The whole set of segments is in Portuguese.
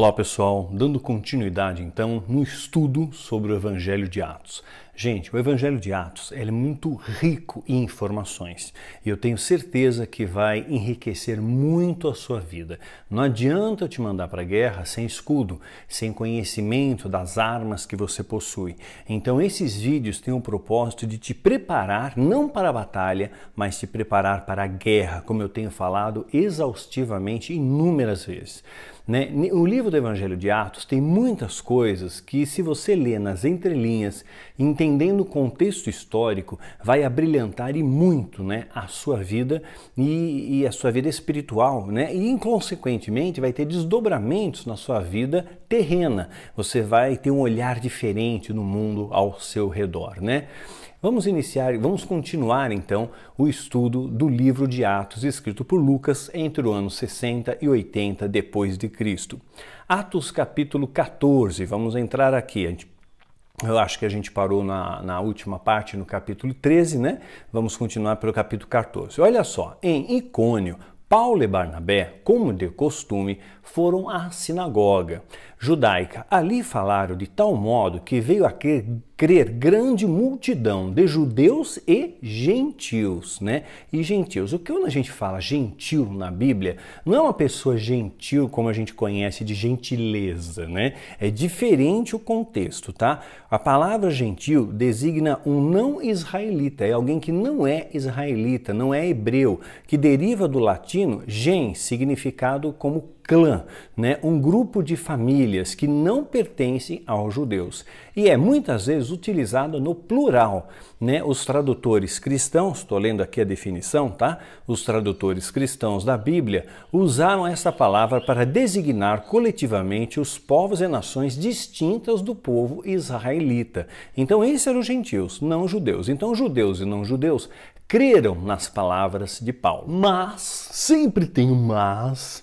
Olá pessoal, dando continuidade então no estudo sobre o Evangelho de Atos. Gente, o Evangelho de Atos é muito rico em informações e eu tenho certeza que vai enriquecer muito a sua vida. Não adianta eu te mandar para a guerra sem escudo, sem conhecimento das armas que você possui. Então, esses vídeos têm o propósito de te preparar não para a batalha, mas te preparar para a guerra, como eu tenho falado exaustivamente inúmeras vezes. Né? O livro do Evangelho de Atos tem muitas coisas que, se você ler nas entrelinhas, entendendo o contexto histórico, vai abrilhantar e muito né, a sua vida e, e a sua vida espiritual, né? e, inconsequentemente, vai ter desdobramentos na sua vida terrena. Você vai ter um olhar diferente no mundo ao seu redor. Né? Vamos iniciar, vamos continuar então o estudo do livro de Atos escrito por Lucas entre o ano 60 e 80 depois de Cristo. Atos capítulo 14, vamos entrar aqui, eu acho que a gente parou na, na, última parte, no capítulo 13, né? Vamos continuar pelo capítulo 14. Olha só, em Icônio, Paulo e Barnabé, como de costume, foram à sinagoga judaica. Ali falaram de tal modo que veio a crer grande multidão de judeus e gentios, né? E gentios. O que quando a gente fala gentil na Bíblia, não é uma pessoa gentil como a gente conhece de gentileza, né? É diferente o contexto, tá? A palavra gentil designa um não israelita, é alguém que não é israelita, não é hebreu, que deriva do latino gen, significado como clã, né? um grupo de famílias que não pertencem aos judeus. E é muitas vezes utilizado no plural. Né? Os tradutores cristãos, estou lendo aqui a definição, tá? Os tradutores cristãos da Bíblia usaram essa palavra para designar coletivamente os povos e nações distintas do povo israelita. Então, esses eram os gentios, não judeus. Então, judeus e não judeus creram nas palavras de Paulo. Mas, sempre tem um mas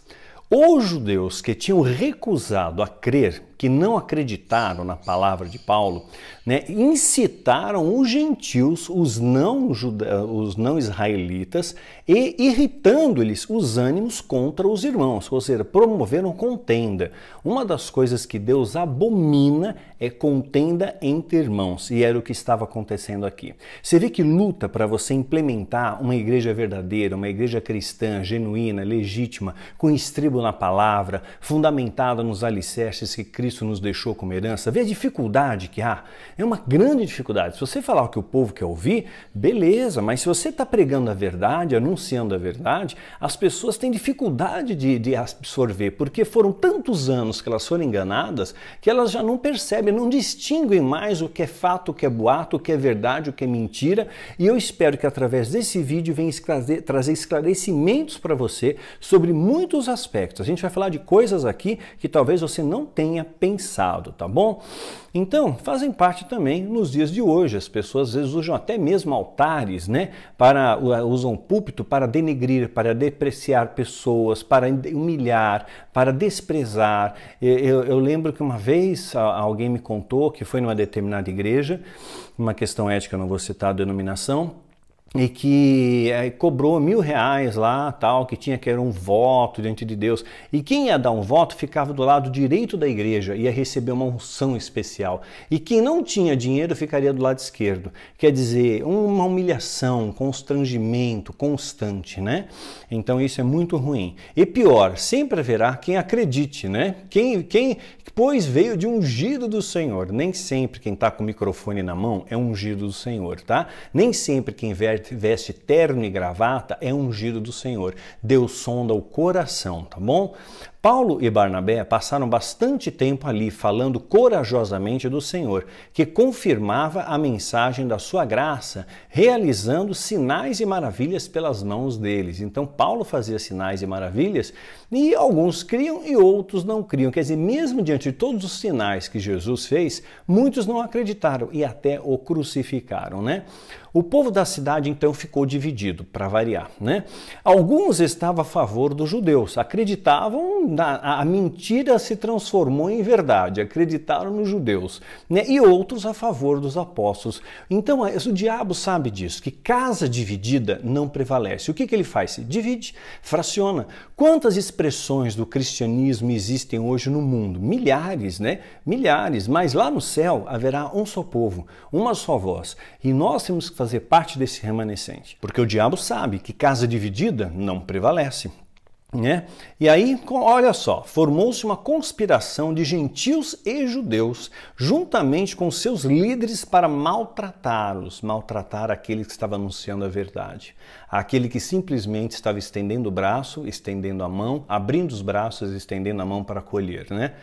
os judeus que tinham recusado a crer que não acreditaram na palavra de Paulo, né, incitaram os gentios, os não, os não israelitas, e irritando-lhes os ânimos contra os irmãos, ou seja, promoveram contenda. Uma das coisas que Deus abomina é contenda entre irmãos, e era o que estava acontecendo aqui. Você vê que luta para você implementar uma igreja verdadeira, uma igreja cristã, genuína, legítima, com estribo na palavra, fundamentada nos alicerces que Cristo Cristo nos deixou como herança, vê a dificuldade que há. É uma grande dificuldade. Se você falar o que o povo quer ouvir, beleza, mas se você está pregando a verdade, anunciando a verdade, as pessoas têm dificuldade de, de absorver, porque foram tantos anos que elas foram enganadas que elas já não percebem, não distinguem mais o que é fato, o que é boato, o que é verdade, o que é mentira. E eu espero que através desse vídeo venha esclarecer, trazer esclarecimentos para você sobre muitos aspectos. A gente vai falar de coisas aqui que talvez você não tenha pensado, tá bom? Então, fazem parte também nos dias de hoje. As pessoas às vezes usam até mesmo altares, né? Para, usam púlpito para denegrir, para depreciar pessoas, para humilhar, para desprezar. Eu, eu, eu lembro que uma vez alguém me contou que foi numa determinada igreja, uma questão ética, não vou citar a denominação, e que é, cobrou mil reais lá, tal, que tinha que era um voto diante de Deus. E quem ia dar um voto ficava do lado direito da igreja, ia receber uma unção especial. E quem não tinha dinheiro ficaria do lado esquerdo. Quer dizer, uma humilhação, constrangimento constante, né? Então isso é muito ruim. E pior, sempre haverá quem acredite, né? Quem, quem pois veio de ungido do Senhor. Nem sempre quem está com o microfone na mão é ungido do Senhor, tá? Nem sempre quem veste veste terno e gravata é ungido do Senhor. Deus sonda o coração, tá bom? Paulo e Barnabé passaram bastante tempo ali falando corajosamente do Senhor, que confirmava a mensagem da sua graça, realizando sinais e maravilhas pelas mãos deles. Então, Paulo fazia sinais e maravilhas e alguns criam e outros não criam. Quer dizer, mesmo diante de todos os sinais que Jesus fez, muitos não acreditaram e até o crucificaram, né? O povo da cidade então ficou dividido, para variar, né? Alguns estavam a favor dos judeus, acreditavam a, a mentira se transformou em verdade, acreditaram nos judeus, né? e outros a favor dos apóstolos. Então é, o diabo sabe disso, que casa dividida não prevalece. O que, que ele faz? Divide, fraciona. Quantas expressões do cristianismo existem hoje no mundo? Milhares, né? Milhares, mas lá no céu haverá um só povo, uma só voz, e nós temos que fazer parte desse remanescente, porque o diabo sabe que casa dividida não prevalece. Né? E aí, olha só, formou-se uma conspiração de gentios e judeus, juntamente com seus líderes, para maltratá-los, maltratar aquele que estava anunciando a verdade, aquele que simplesmente estava estendendo o braço, estendendo a mão, abrindo os braços e estendendo a mão para colher. Né?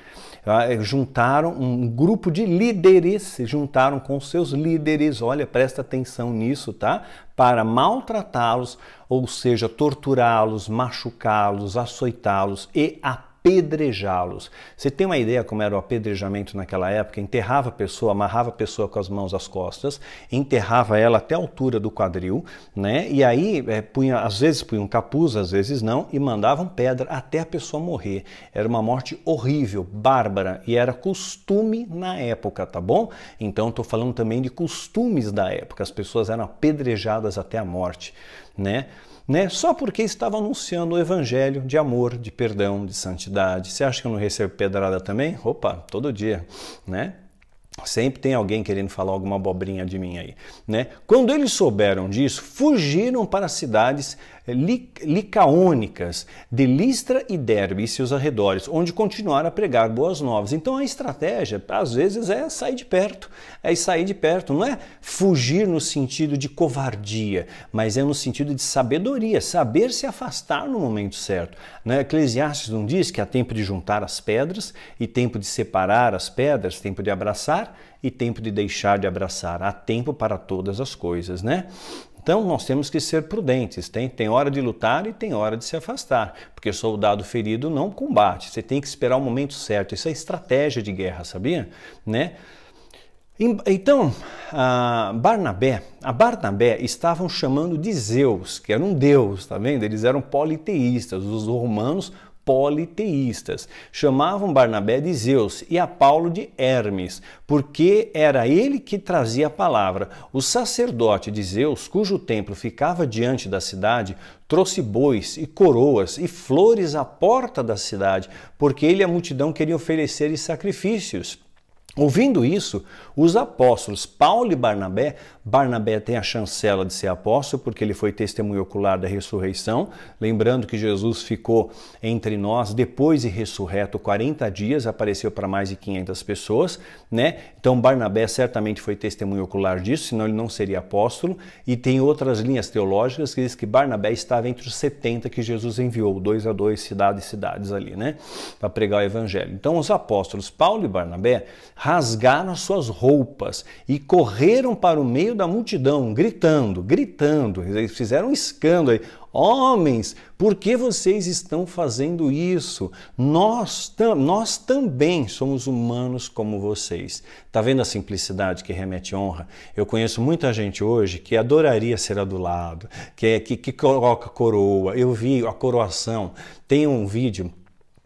Ah, é, juntaram um grupo de líderes, se juntaram com seus líderes, olha, presta atenção nisso, tá? para maltratá-los, ou seja, torturá-los, machucá-los, açoitá-los e apenas apedrejá-los. Você tem uma ideia como era o apedrejamento naquela época? Enterrava a pessoa, amarrava a pessoa com as mãos às costas, enterrava ela até a altura do quadril, né? E aí, é, punha, às vezes punha um capuz, às vezes não, e mandavam pedra até a pessoa morrer. Era uma morte horrível, bárbara, e era costume na época, tá bom? Então, estou falando também de costumes da época. As pessoas eram apedrejadas até a morte, né? né? Só porque estava anunciando o evangelho de amor, de perdão, de santidade. Você acha que eu não recebo pedrada também? Opa, todo dia, né? Sempre tem alguém querendo falar alguma abobrinha de mim aí, né? Quando eles souberam disso, fugiram para as cidades licaônicas de Listra e Derbe e seus arredores, onde continuaram a pregar boas novas. Então a estratégia, às vezes, é sair de perto, é sair de perto, não é fugir no sentido de covardia, mas é no sentido de sabedoria, saber se afastar no momento certo. Né? Eclesiastes não diz que há tempo de juntar as pedras e tempo de separar as pedras, tempo de abraçar e tempo de deixar de abraçar. Há tempo para todas as coisas, né? Então nós temos que ser prudentes, tem, tem hora de lutar e tem hora de se afastar, porque soldado ferido não combate, você tem que esperar o momento certo, isso é estratégia de guerra, sabia? Né? Então, a Barnabé, a Barnabé estavam chamando de Zeus, que era um deus, tá vendo? Eles eram politeístas, os romanos politeístas. Chamavam Barnabé de Zeus e a Paulo de Hermes, porque era ele que trazia a palavra. O sacerdote de Zeus, cujo templo ficava diante da cidade, trouxe bois e coroas e flores à porta da cidade, porque ele e a multidão queriam oferecer sacrifícios. Ouvindo isso, os apóstolos Paulo e Barnabé, Barnabé tem a chancela de ser apóstolo porque ele foi testemunho ocular da ressurreição, lembrando que Jesus ficou entre nós depois de ressurreto 40 dias, apareceu para mais de 500 pessoas, né? Então Barnabé certamente foi testemunho ocular disso, senão ele não seria apóstolo, e tem outras linhas teológicas que diz que Barnabé estava entre os 70 que Jesus enviou, dois a dois, cidade e cidades ali, né, para pregar o evangelho. Então os apóstolos Paulo e Barnabé rasgaram suas roupas e correram para o meio da multidão, gritando, gritando, eles fizeram um escândalo. Homens, por que vocês estão fazendo isso? Nós, tam, nós também somos humanos como vocês. Tá vendo a simplicidade que remete honra? Eu conheço muita gente hoje que adoraria ser adulado, que, é, que, que coloca coroa. Eu vi a coroação. Tem um vídeo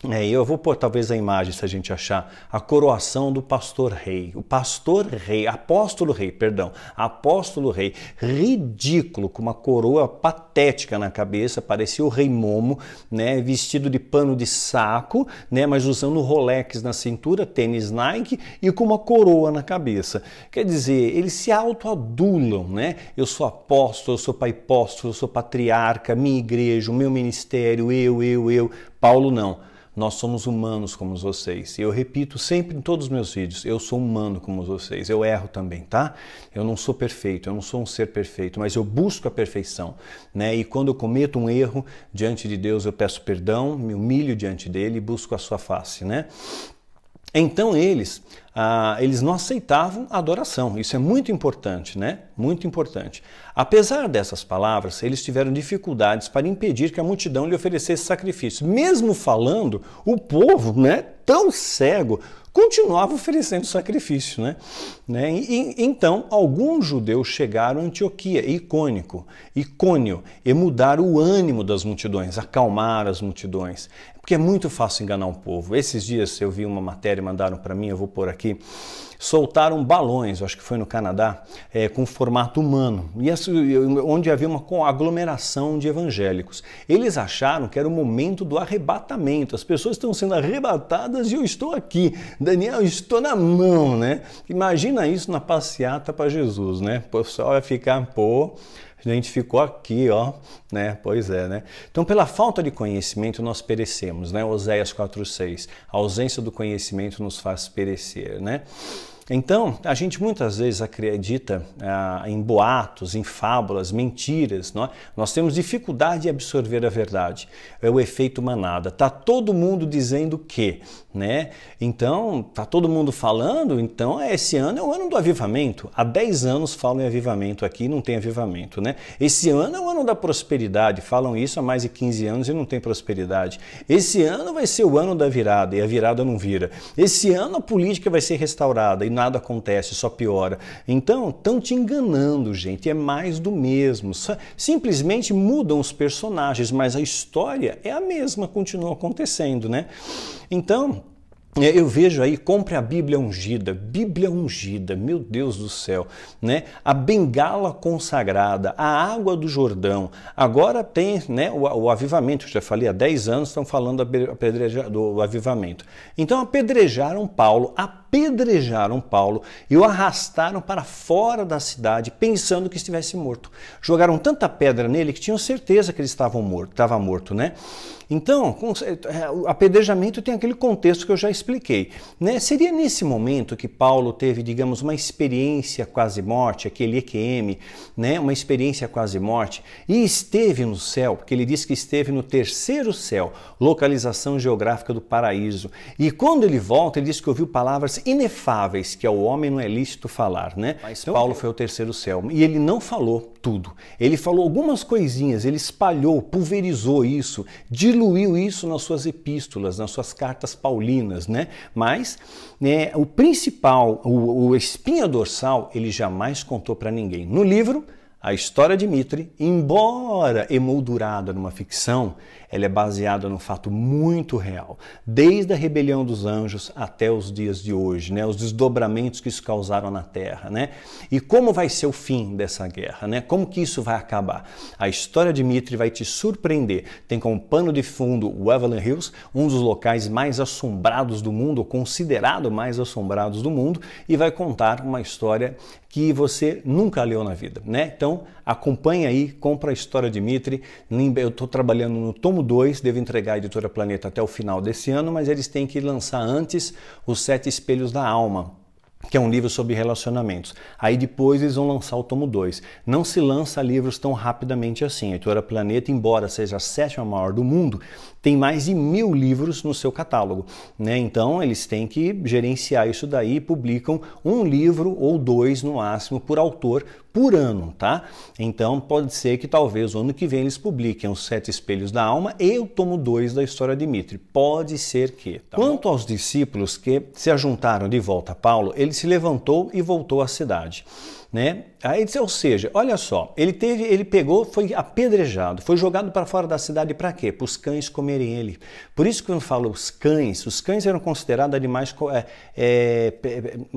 é, eu vou pôr talvez a imagem, se a gente achar, a coroação do pastor rei, o pastor rei, apóstolo rei, perdão, apóstolo rei, ridículo, com uma coroa patética na cabeça, parecia o rei Momo, né, vestido de pano de saco, né, mas usando Rolex na cintura, tênis Nike e com uma coroa na cabeça. Quer dizer, eles se autoadulam, né? Eu sou apóstolo, eu sou pai apóstolo, eu sou patriarca, minha igreja, o meu ministério, eu, eu, eu. Paulo não. Nós somos humanos como vocês. E eu repito sempre em todos os meus vídeos: eu sou humano como vocês. Eu erro também, tá? Eu não sou perfeito, eu não sou um ser perfeito, mas eu busco a perfeição. Né? E quando eu cometo um erro diante de Deus, eu peço perdão, me humilho diante dele e busco a sua face, né? Então eles ah, eles não aceitavam a adoração. Isso é muito importante, né? Muito importante. Apesar dessas palavras, eles tiveram dificuldades para impedir que a multidão lhe oferecesse sacrifício. Mesmo falando, o povo, né, tão cego, continuava oferecendo sacrifício. Né? né? E, então, alguns judeus chegaram a Antioquia, icônico, icônio, e mudaram o ânimo das multidões, acalmar as multidões. Porque é muito fácil enganar um povo. Esses dias eu vi uma matéria, mandaram para mim, eu vou pôr aqui, soltaram balões, acho que foi no Canadá, é, com formato humano, e onde havia uma aglomeração de evangélicos. Eles acharam que era o momento do arrebatamento, as pessoas estão sendo arrebatadas e eu estou aqui. Daniel, estou na mão, né? Imagina isso na passeata para Jesus, né? O pessoal vai ficar, pô identificou aqui, ó, né? Pois é, né? Então, pela falta de conhecimento nós perecemos, né? Oséias 4:6. A ausência do conhecimento nos faz perecer, né? Então, a gente muitas vezes acredita ah, em boatos, em fábulas, mentiras. Não é? Nós temos dificuldade de absorver a verdade. É o efeito manada. Tá todo mundo dizendo que, né? Então, tá todo mundo falando, então ah, esse ano é o ano do avivamento. Há 10 anos falam em avivamento aqui, não tem avivamento, né? Esse ano é o ano da prosperidade. Falam isso há mais de 15 anos e não tem prosperidade. Esse ano vai ser o ano da virada e a virada não vira. Esse ano a política vai ser restaurada e nada acontece, só piora. Então, estão te enganando, gente, é mais do mesmo. Simplesmente mudam os personagens, mas a história é a mesma, continua acontecendo, né? Então, é, eu vejo aí, compre a Bíblia ungida, Bíblia ungida, meu Deus do céu, né? A bengala consagrada, a água do Jordão. Agora tem né, o, o avivamento, eu já falei há 10 anos, estão falando do avivamento. Então apedrejaram Paulo, apedrejaram Paulo e o arrastaram para fora da cidade, pensando que estivesse morto. Jogaram tanta pedra nele que tinham certeza que ele estava morto, estava morto, né? Então, é, o apedrejamento tem aquele contexto que eu já expliquei. Né? Seria nesse momento que Paulo teve, digamos, uma experiência quase morte, aquele EQM, né? uma experiência quase morte, e esteve no céu, porque ele diz que esteve no terceiro céu, localização geográfica do paraíso. E quando ele volta, ele diz que ouviu palavras inefáveis que ao homem não é lícito falar. Né? Mas então, Paulo foi ao terceiro céu e ele não falou tudo. Ele falou algumas coisinhas, ele espalhou, pulverizou isso, diluiu diluiu isso nas suas epístolas, nas suas cartas paulinas, né? Mas né, o principal, o, o espinha dorsal, ele jamais contou para ninguém. No livro, a história de Mitre, embora emoldurada numa ficção, ela é baseada num fato muito real, desde a rebelião dos anjos até os dias de hoje, né? os desdobramentos que isso causaram na Terra. Né? E como vai ser o fim dessa guerra? Né? Como que isso vai acabar? A história de Mitre vai te surpreender. Tem como pano de fundo o Evelyn Hills, um dos locais mais assombrados do mundo, considerado mais assombrados do mundo, e vai contar uma história que você nunca leu na vida, né? Então, acompanha aí, compra a história de Mitre. Eu estou trabalhando no tomo 2, devo entregar a editora Planeta até o final desse ano, mas eles têm que lançar antes Os Sete Espelhos da Alma, que é um livro sobre relacionamentos. Aí depois eles vão lançar o tomo 2. Não se lança livros tão rapidamente assim. A editora Planeta, embora seja a sétima maior do mundo, tem mais de mil livros no seu catálogo. Né? Então eles têm que gerenciar isso daí e publicam um livro ou dois no máximo por autor por ano, tá? Então pode ser que talvez o ano que vem eles publiquem os Sete Espelhos da Alma e o tomo 2 da história de Mitre. Pode ser que. Tá Quanto aos discípulos que se ajuntaram de volta a Paulo, ele se levantou e voltou à cidade, né? Aí, ou seja, olha só, ele teve, ele pegou, foi apedrejado, foi jogado para fora da cidade para quê? Para os cães comerem ele. Por isso que eu falo os cães, os cães eram considerados animais é, é,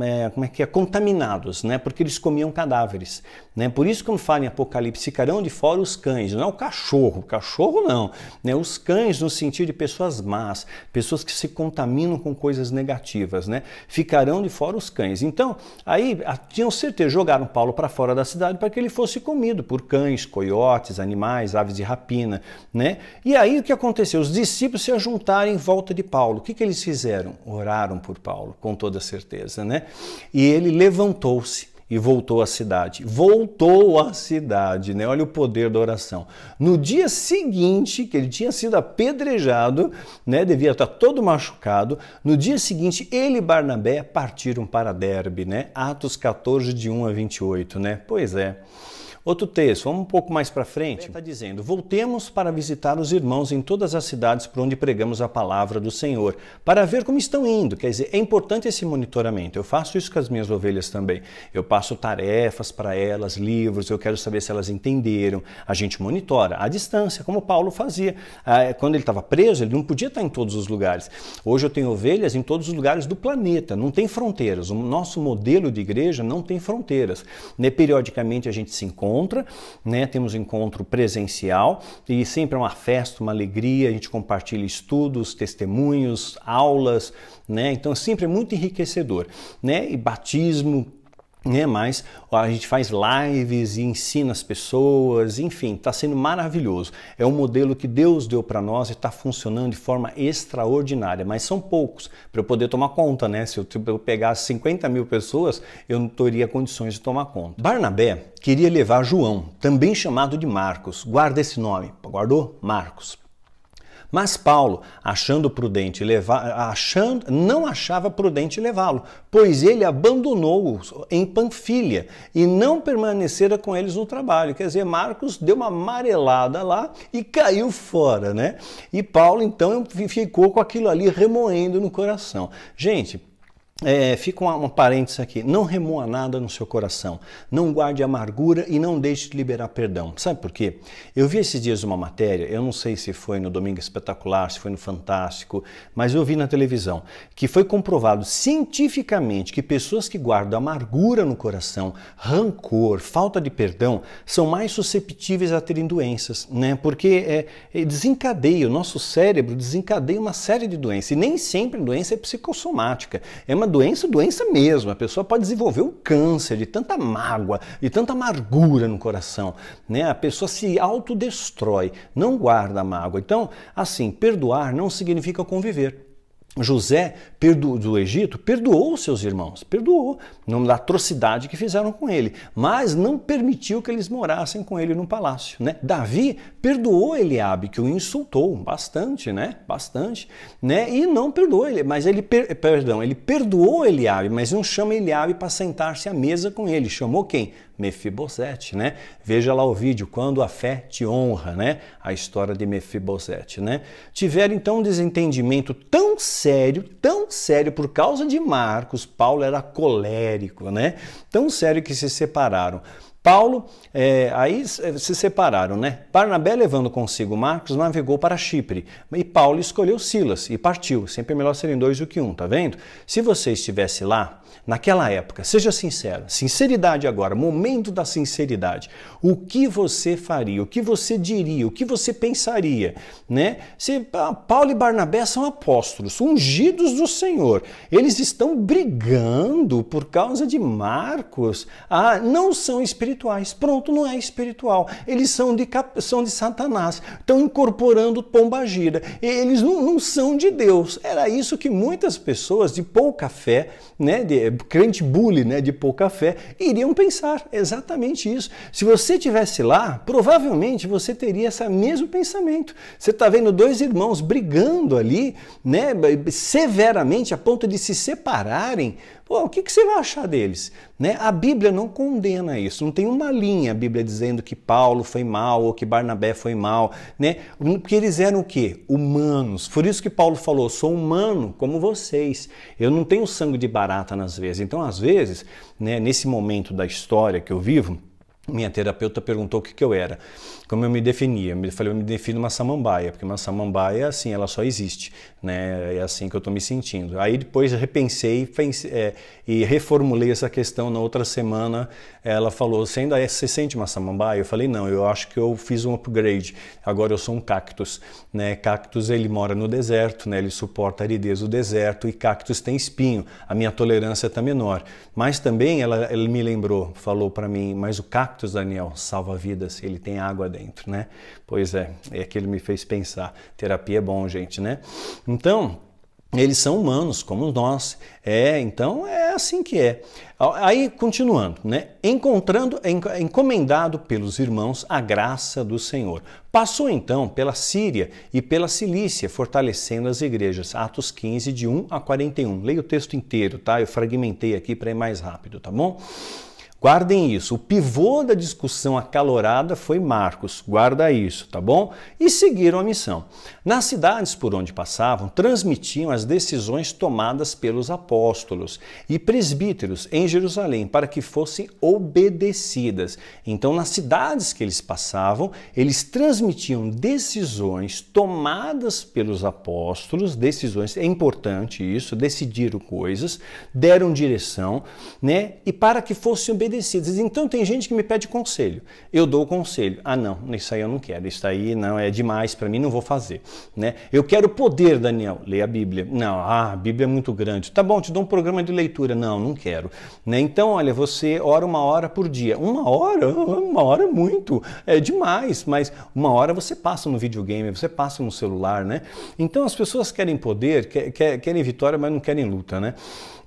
é, é, como é que é? contaminados, né? Porque eles comiam cadáveres, né? Por isso que eu falo em Apocalipse, ficarão de fora os cães, não é o cachorro, o cachorro não, né? Os cães no sentido de pessoas más, pessoas que se contaminam com coisas negativas, né? Ficarão de fora os cães. Então, aí ah, tinham certeza, jogaram Paulo para fora da cidade para que ele fosse comido por cães, coiotes, animais, aves de rapina. Né? E aí o que aconteceu? Os discípulos se juntaram em volta de Paulo. O que, que eles fizeram? Oraram por Paulo, com toda certeza. Né? E ele levantou-se e voltou à cidade. Voltou à cidade, né? Olha o poder da oração. No dia seguinte, que ele tinha sido apedrejado, né? Devia estar todo machucado. No dia seguinte, ele e Barnabé partiram para Derbe, né? Atos 14, de 1 a 28, né? Pois é. Outro texto, vamos um pouco mais para frente, está dizendo: Voltemos para visitar os irmãos em todas as cidades por onde pregamos a palavra do Senhor, para ver como estão indo. Quer dizer, é importante esse monitoramento. Eu faço isso com as minhas ovelhas também. Eu passo tarefas para elas, livros, eu quero saber se elas entenderam. A gente monitora à distância, como Paulo fazia. Ah, é, quando ele estava preso, ele não podia estar tá em todos os lugares. Hoje eu tenho ovelhas em todos os lugares do planeta, não tem fronteiras. O nosso modelo de igreja não tem fronteiras. Né, periodicamente a gente se encontra encontra, né? Temos encontro presencial e sempre é uma festa, uma alegria, a gente compartilha estudos, testemunhos, aulas, né? Então é sempre é muito enriquecedor, né? E batismo né? Mas a gente faz lives e ensina as pessoas, enfim, está sendo maravilhoso. É um modelo que Deus deu para nós e está funcionando de forma extraordinária, mas são poucos para eu poder tomar conta, né? Se eu, eu pegasse 50 mil pessoas, eu não teria condições de tomar conta. Barnabé queria levar João, também chamado de Marcos, guarda esse nome, guardou? Marcos, mas Paulo, achando prudente levar, achando, não achava prudente levá-lo, pois ele abandonou-os em Panfilha e não permanecera com eles no trabalho. Quer dizer, Marcos deu uma amarelada lá e caiu fora, né? E Paulo então ficou com aquilo ali remoendo no coração. Gente, é, fica uma parêntese parênteses aqui. Não remoa nada no seu coração. Não guarde amargura e não deixe de liberar perdão. Sabe por quê? Eu vi esses dias uma matéria, eu não sei se foi no Domingo Espetacular, se foi no Fantástico, mas eu vi na televisão, que foi comprovado cientificamente que pessoas que guardam amargura no coração, rancor, falta de perdão, são mais susceptíveis a terem doenças, né? Porque é, é desencadeia, o nosso cérebro desencadeia uma série de doenças. E nem sempre doença é psicossomática. É uma doença, doença mesmo. A pessoa pode desenvolver um câncer de tanta mágoa, e tanta amargura no coração. Né? A pessoa se autodestrói, não guarda mágoa. Então, assim, perdoar não significa conviver. José do Egito perdoou seus irmãos, perdoou, nome da atrocidade que fizeram com ele, mas não permitiu que eles morassem com ele no palácio. Né? Davi perdoou Eliabe, que o insultou bastante, né? Bastante, né? E não perdoou ele, mas ele per, perdão, ele perdoou Eliabe, mas não chama Eliabe para sentar-se à mesa com ele. Chamou quem? Mefibosete, né? Veja lá o vídeo quando a fé te honra, né? A história de Mefibosete, né? Tiveram então um desentendimento tão sério, tão sério por causa de Marcos, Paulo era colérico, né? Tão sério que se separaram. Paulo, é, aí é, se separaram, né? Barnabé, levando consigo Marcos, navegou para Chipre. E Paulo escolheu Silas e partiu. Sempre é melhor serem dois do que um, tá vendo? Se você estivesse lá, naquela época, seja sincero. Sinceridade agora, momento da sinceridade. O que você faria? O que você diria? O que você pensaria? Né? Se, ah, Paulo e Barnabé são apóstolos, ungidos do Senhor. Eles estão brigando por causa de Marcos. Ah, não são espirituais espirituais. Pronto, não é espiritual. Eles são de, são de Satanás, estão incorporando pombagira. Eles não, não são de Deus. Era isso que muitas pessoas de pouca fé, né, de eh, crente bully, né, de pouca fé, iriam pensar. Exatamente isso. Se você tivesse lá, provavelmente você teria esse mesmo pensamento. Você está vendo dois irmãos brigando ali, né, severamente, a ponto de se separarem, o que, que, você vai achar deles? Né? A Bíblia não condena isso, não tem uma linha a Bíblia dizendo que Paulo foi mal ou que Barnabé foi mal, né? porque eles eram o quê? Humanos. Por isso que Paulo falou, sou humano como vocês, eu não tenho sangue de barata nas vezes. Então, às vezes, né, nesse momento da história que eu vivo, minha terapeuta perguntou o que, que eu era como eu me definia. Eu falei, eu me defino uma samambaia, porque uma samambaia, assim, ela só existe, né? É assim que eu estou me sentindo. Aí depois repensei é, e reformulei essa questão na outra semana. Ela falou, você ainda é, sente uma samambaia? Eu falei, não, eu acho que eu fiz um upgrade. Agora eu sou um cactus, né? Cactus, ele mora no deserto, né? Ele suporta a aridez do deserto e cactus tem espinho. A minha tolerância está menor. Mas também ela, ela me lembrou, falou para mim, mas o cactus, Daniel, salva vidas, ele tem água dentro dentro, né? Pois é, é que ele me fez pensar. Terapia é bom, gente, né? Então, eles são humanos como nós. É, então é assim que é. Aí continuando, né? Encontrando encomendado pelos irmãos a graça do Senhor. Passou então pela Síria e pela Cilícia, fortalecendo as igrejas. Atos 15 de 1 a 41. Leia o texto inteiro, tá? Eu fragmentei aqui para ir mais rápido, tá bom? Guardem isso. O pivô da discussão acalorada foi Marcos. Guarda isso, tá bom? E seguiram a missão. Nas cidades por onde passavam, transmitiam as decisões tomadas pelos apóstolos e presbíteros em Jerusalém para que fossem obedecidas. Então, nas cidades que eles passavam, eles transmitiam decisões tomadas pelos apóstolos, decisões, é importante isso, decidiram coisas, deram direção, né? E para que fossem obedecidas então tem gente que me pede conselho. Eu dou o conselho. Ah, não, isso aí eu não quero. Isso aí não é demais para mim, não vou fazer, né? Eu quero poder, Daniel. Leia a Bíblia. Não, ah, a Bíblia é muito grande. Tá bom, te dou um programa de leitura. Não, não quero, né? Então, olha, você ora uma hora por dia. Uma hora, uma hora é muito, é demais, mas uma hora você passa no videogame, você passa no celular, né? Então as pessoas querem poder, querem vitória, mas não querem luta, né?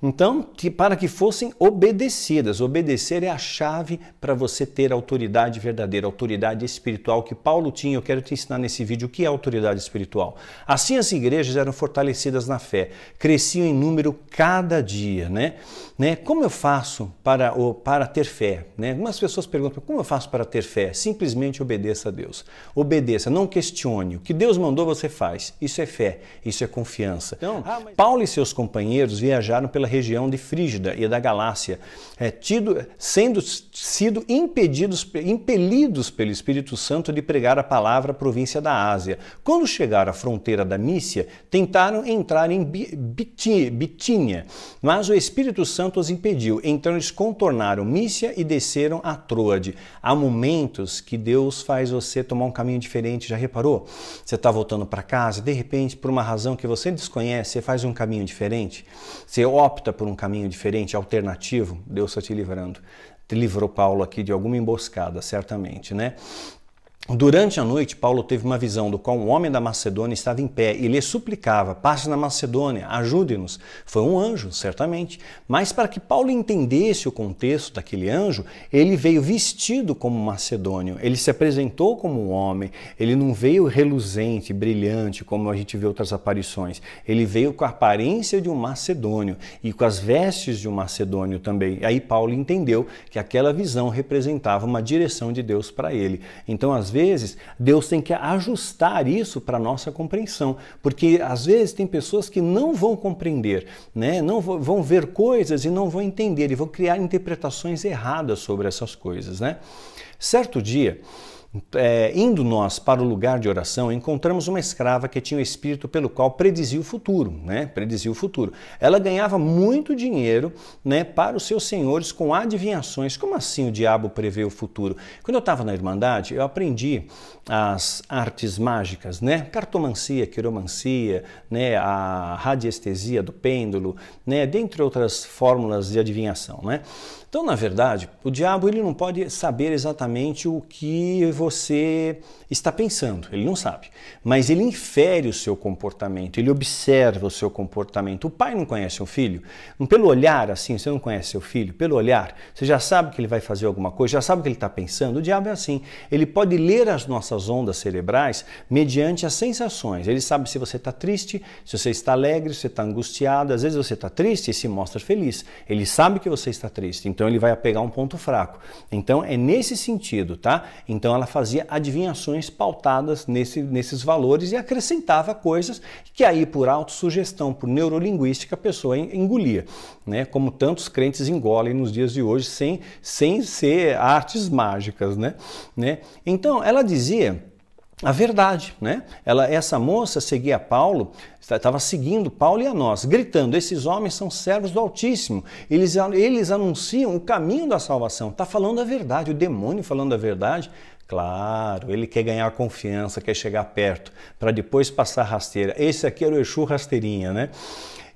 Então, que, para que fossem obedecidas. Obedecer é a chave para você ter autoridade verdadeira, autoridade espiritual que Paulo tinha. Eu quero te ensinar nesse vídeo o que é autoridade espiritual. Assim, as igrejas eram fortalecidas na fé, cresciam em número cada dia, né? Né? Como eu faço para, ou, para ter fé? Né? Algumas pessoas perguntam, como eu faço para ter fé? Simplesmente obedeça a Deus. Obedeça, não questione. O que Deus mandou, você faz. Isso é fé, isso é confiança. Então, ah, mas... Paulo e seus companheiros viajaram pela região de Frígida e da Galácia, é, tido, sendo sido impedidos, impelidos pelo Espírito Santo de pregar a palavra à província da Ásia. Quando chegaram à fronteira da Mícia, tentaram entrar em Bitínia, mas o Espírito Santo Santos os impediu. Então eles contornaram Mícia e desceram a Troade. Há momentos que Deus faz você tomar um caminho diferente. Já reparou? Você está voltando para casa, de repente, por uma razão que você desconhece, você faz um caminho diferente. Você opta por um caminho diferente, alternativo. Deus está te livrando. Te livrou Paulo aqui de alguma emboscada, certamente, né? Durante a noite, Paulo teve uma visão do qual um homem da Macedônia estava em pé e lhe suplicava: passe na Macedônia, ajude-nos. Foi um anjo, certamente. Mas para que Paulo entendesse o contexto daquele anjo, ele veio vestido como macedônio, ele se apresentou como um homem, ele não veio reluzente, brilhante, como a gente vê outras aparições. Ele veio com a aparência de um macedônio e com as vestes de um macedônio também. Aí Paulo entendeu que aquela visão representava uma direção de Deus para ele. Então, às vezes Deus tem que ajustar isso para a nossa compreensão, porque às vezes tem pessoas que não vão compreender, né? não vão ver coisas e não vão entender e vão criar interpretações erradas sobre essas coisas. Né? Certo dia, é, indo nós para o lugar de oração, encontramos uma escrava que tinha o um espírito pelo qual predizia o futuro, né? Predizia o futuro. Ela ganhava muito dinheiro, né, para os seus senhores com adivinhações. Como assim o diabo prevê o futuro? Quando eu estava na Irmandade, eu aprendi as artes mágicas, né? Cartomancia, quiromancia, né, a radiestesia do pêndulo, né, dentre outras fórmulas de adivinhação, né? Então, na verdade, o diabo ele não pode saber exatamente o que você está pensando, ele não sabe. Mas ele infere o seu comportamento, ele observa o seu comportamento. O pai não conhece o filho, então, pelo olhar assim, você não conhece seu filho, pelo olhar, você já sabe que ele vai fazer alguma coisa, já sabe o que ele está pensando. O diabo é assim, ele pode ler as nossas ondas cerebrais mediante as sensações. Ele sabe se você está triste, se você está alegre, se você está angustiado. Às vezes você está triste e se mostra feliz. Ele sabe que você está triste, então então ele vai pegar um ponto fraco. Então é nesse sentido, tá? Então ela fazia adivinhações pautadas nesse, nesses valores e acrescentava coisas que aí por autossugestão, por neurolinguística, a pessoa engolia, né? Como tantos crentes engolem nos dias de hoje sem, sem ser artes mágicas, né? né? Então ela dizia a verdade, né? Ela, essa moça seguia Paulo, estava seguindo Paulo e a nós, gritando: esses homens são servos do Altíssimo, eles, eles anunciam o caminho da salvação. Está falando a verdade, o demônio falando a verdade. Claro, ele quer ganhar confiança, quer chegar perto, para depois passar rasteira. Esse aqui era o Exu rasteirinha, né?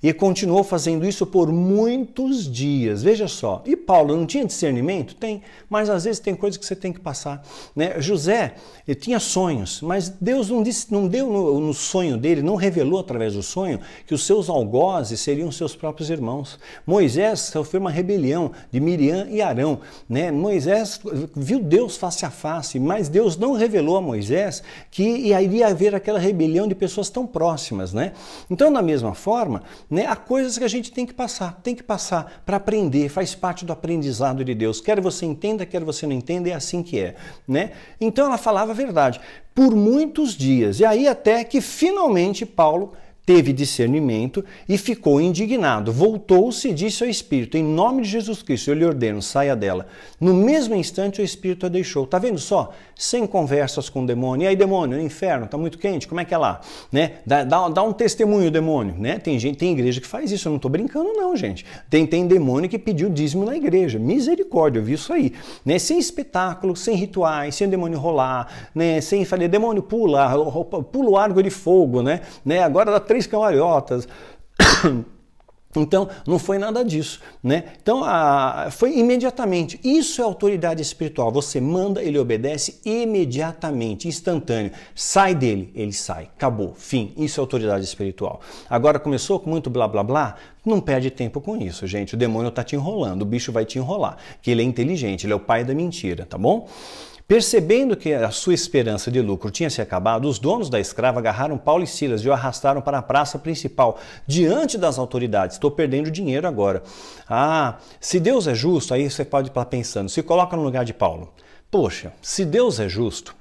E continuou fazendo isso por muitos dias. Veja só. E Paulo não tinha discernimento? Tem, mas às vezes tem coisas que você tem que passar. Né? José tinha sonhos, mas Deus não, disse, não deu no, no sonho dele, não revelou através do sonho que os seus algozes seriam seus próprios irmãos. Moisés sofreu uma rebelião de Miriam e Arão. Né? Moisés viu Deus face a face, mas Deus não revelou a Moisés que iria haver aquela rebelião de pessoas tão próximas. Né? Então, da mesma forma, né? Há coisas que a gente tem que passar, tem que passar para aprender, faz parte do aprendizado de Deus. Quer você entenda, quer você não entenda, é assim que é. Né? Então ela falava a verdade por muitos dias. E aí até que finalmente Paulo teve discernimento e ficou indignado. Voltou-se e disse ao espírito: Em nome de Jesus Cristo, eu lhe ordeno, saia dela. No mesmo instante, o espírito a deixou. Tá vendo só? Sem conversas com o demônio. E aí, demônio, no inferno, tá muito quente? Como é que é lá? Né? Dá, dá, dá um testemunho, demônio. Né? Tem, gente, tem igreja que faz isso, eu não tô brincando, não, gente. Tem, tem demônio que pediu dízimo na igreja. Misericórdia, eu vi isso aí. Né? Sem espetáculo, sem rituais, sem o demônio rolar, né? sem falar, demônio, pula, pula o arco de fogo, né? né? Agora dá três três cambalhotas. Então, não foi nada disso, né? Então, a, foi imediatamente. Isso é autoridade espiritual. Você manda, ele obedece imediatamente, instantâneo. Sai dele, ele sai. Acabou, fim. Isso é autoridade espiritual. Agora, começou com muito blá blá blá? Não perde tempo com isso, gente. O demônio está te enrolando, o bicho vai te enrolar. Que ele é inteligente, ele é o pai da mentira, tá bom? Percebendo que a sua esperança de lucro tinha se acabado, os donos da escrava agarraram Paulo e Silas e o arrastaram para a praça principal, diante das autoridades. Estou perdendo dinheiro agora. Ah, se Deus é justo, aí você pode estar pensando, se coloca no lugar de Paulo. Poxa, se Deus é justo,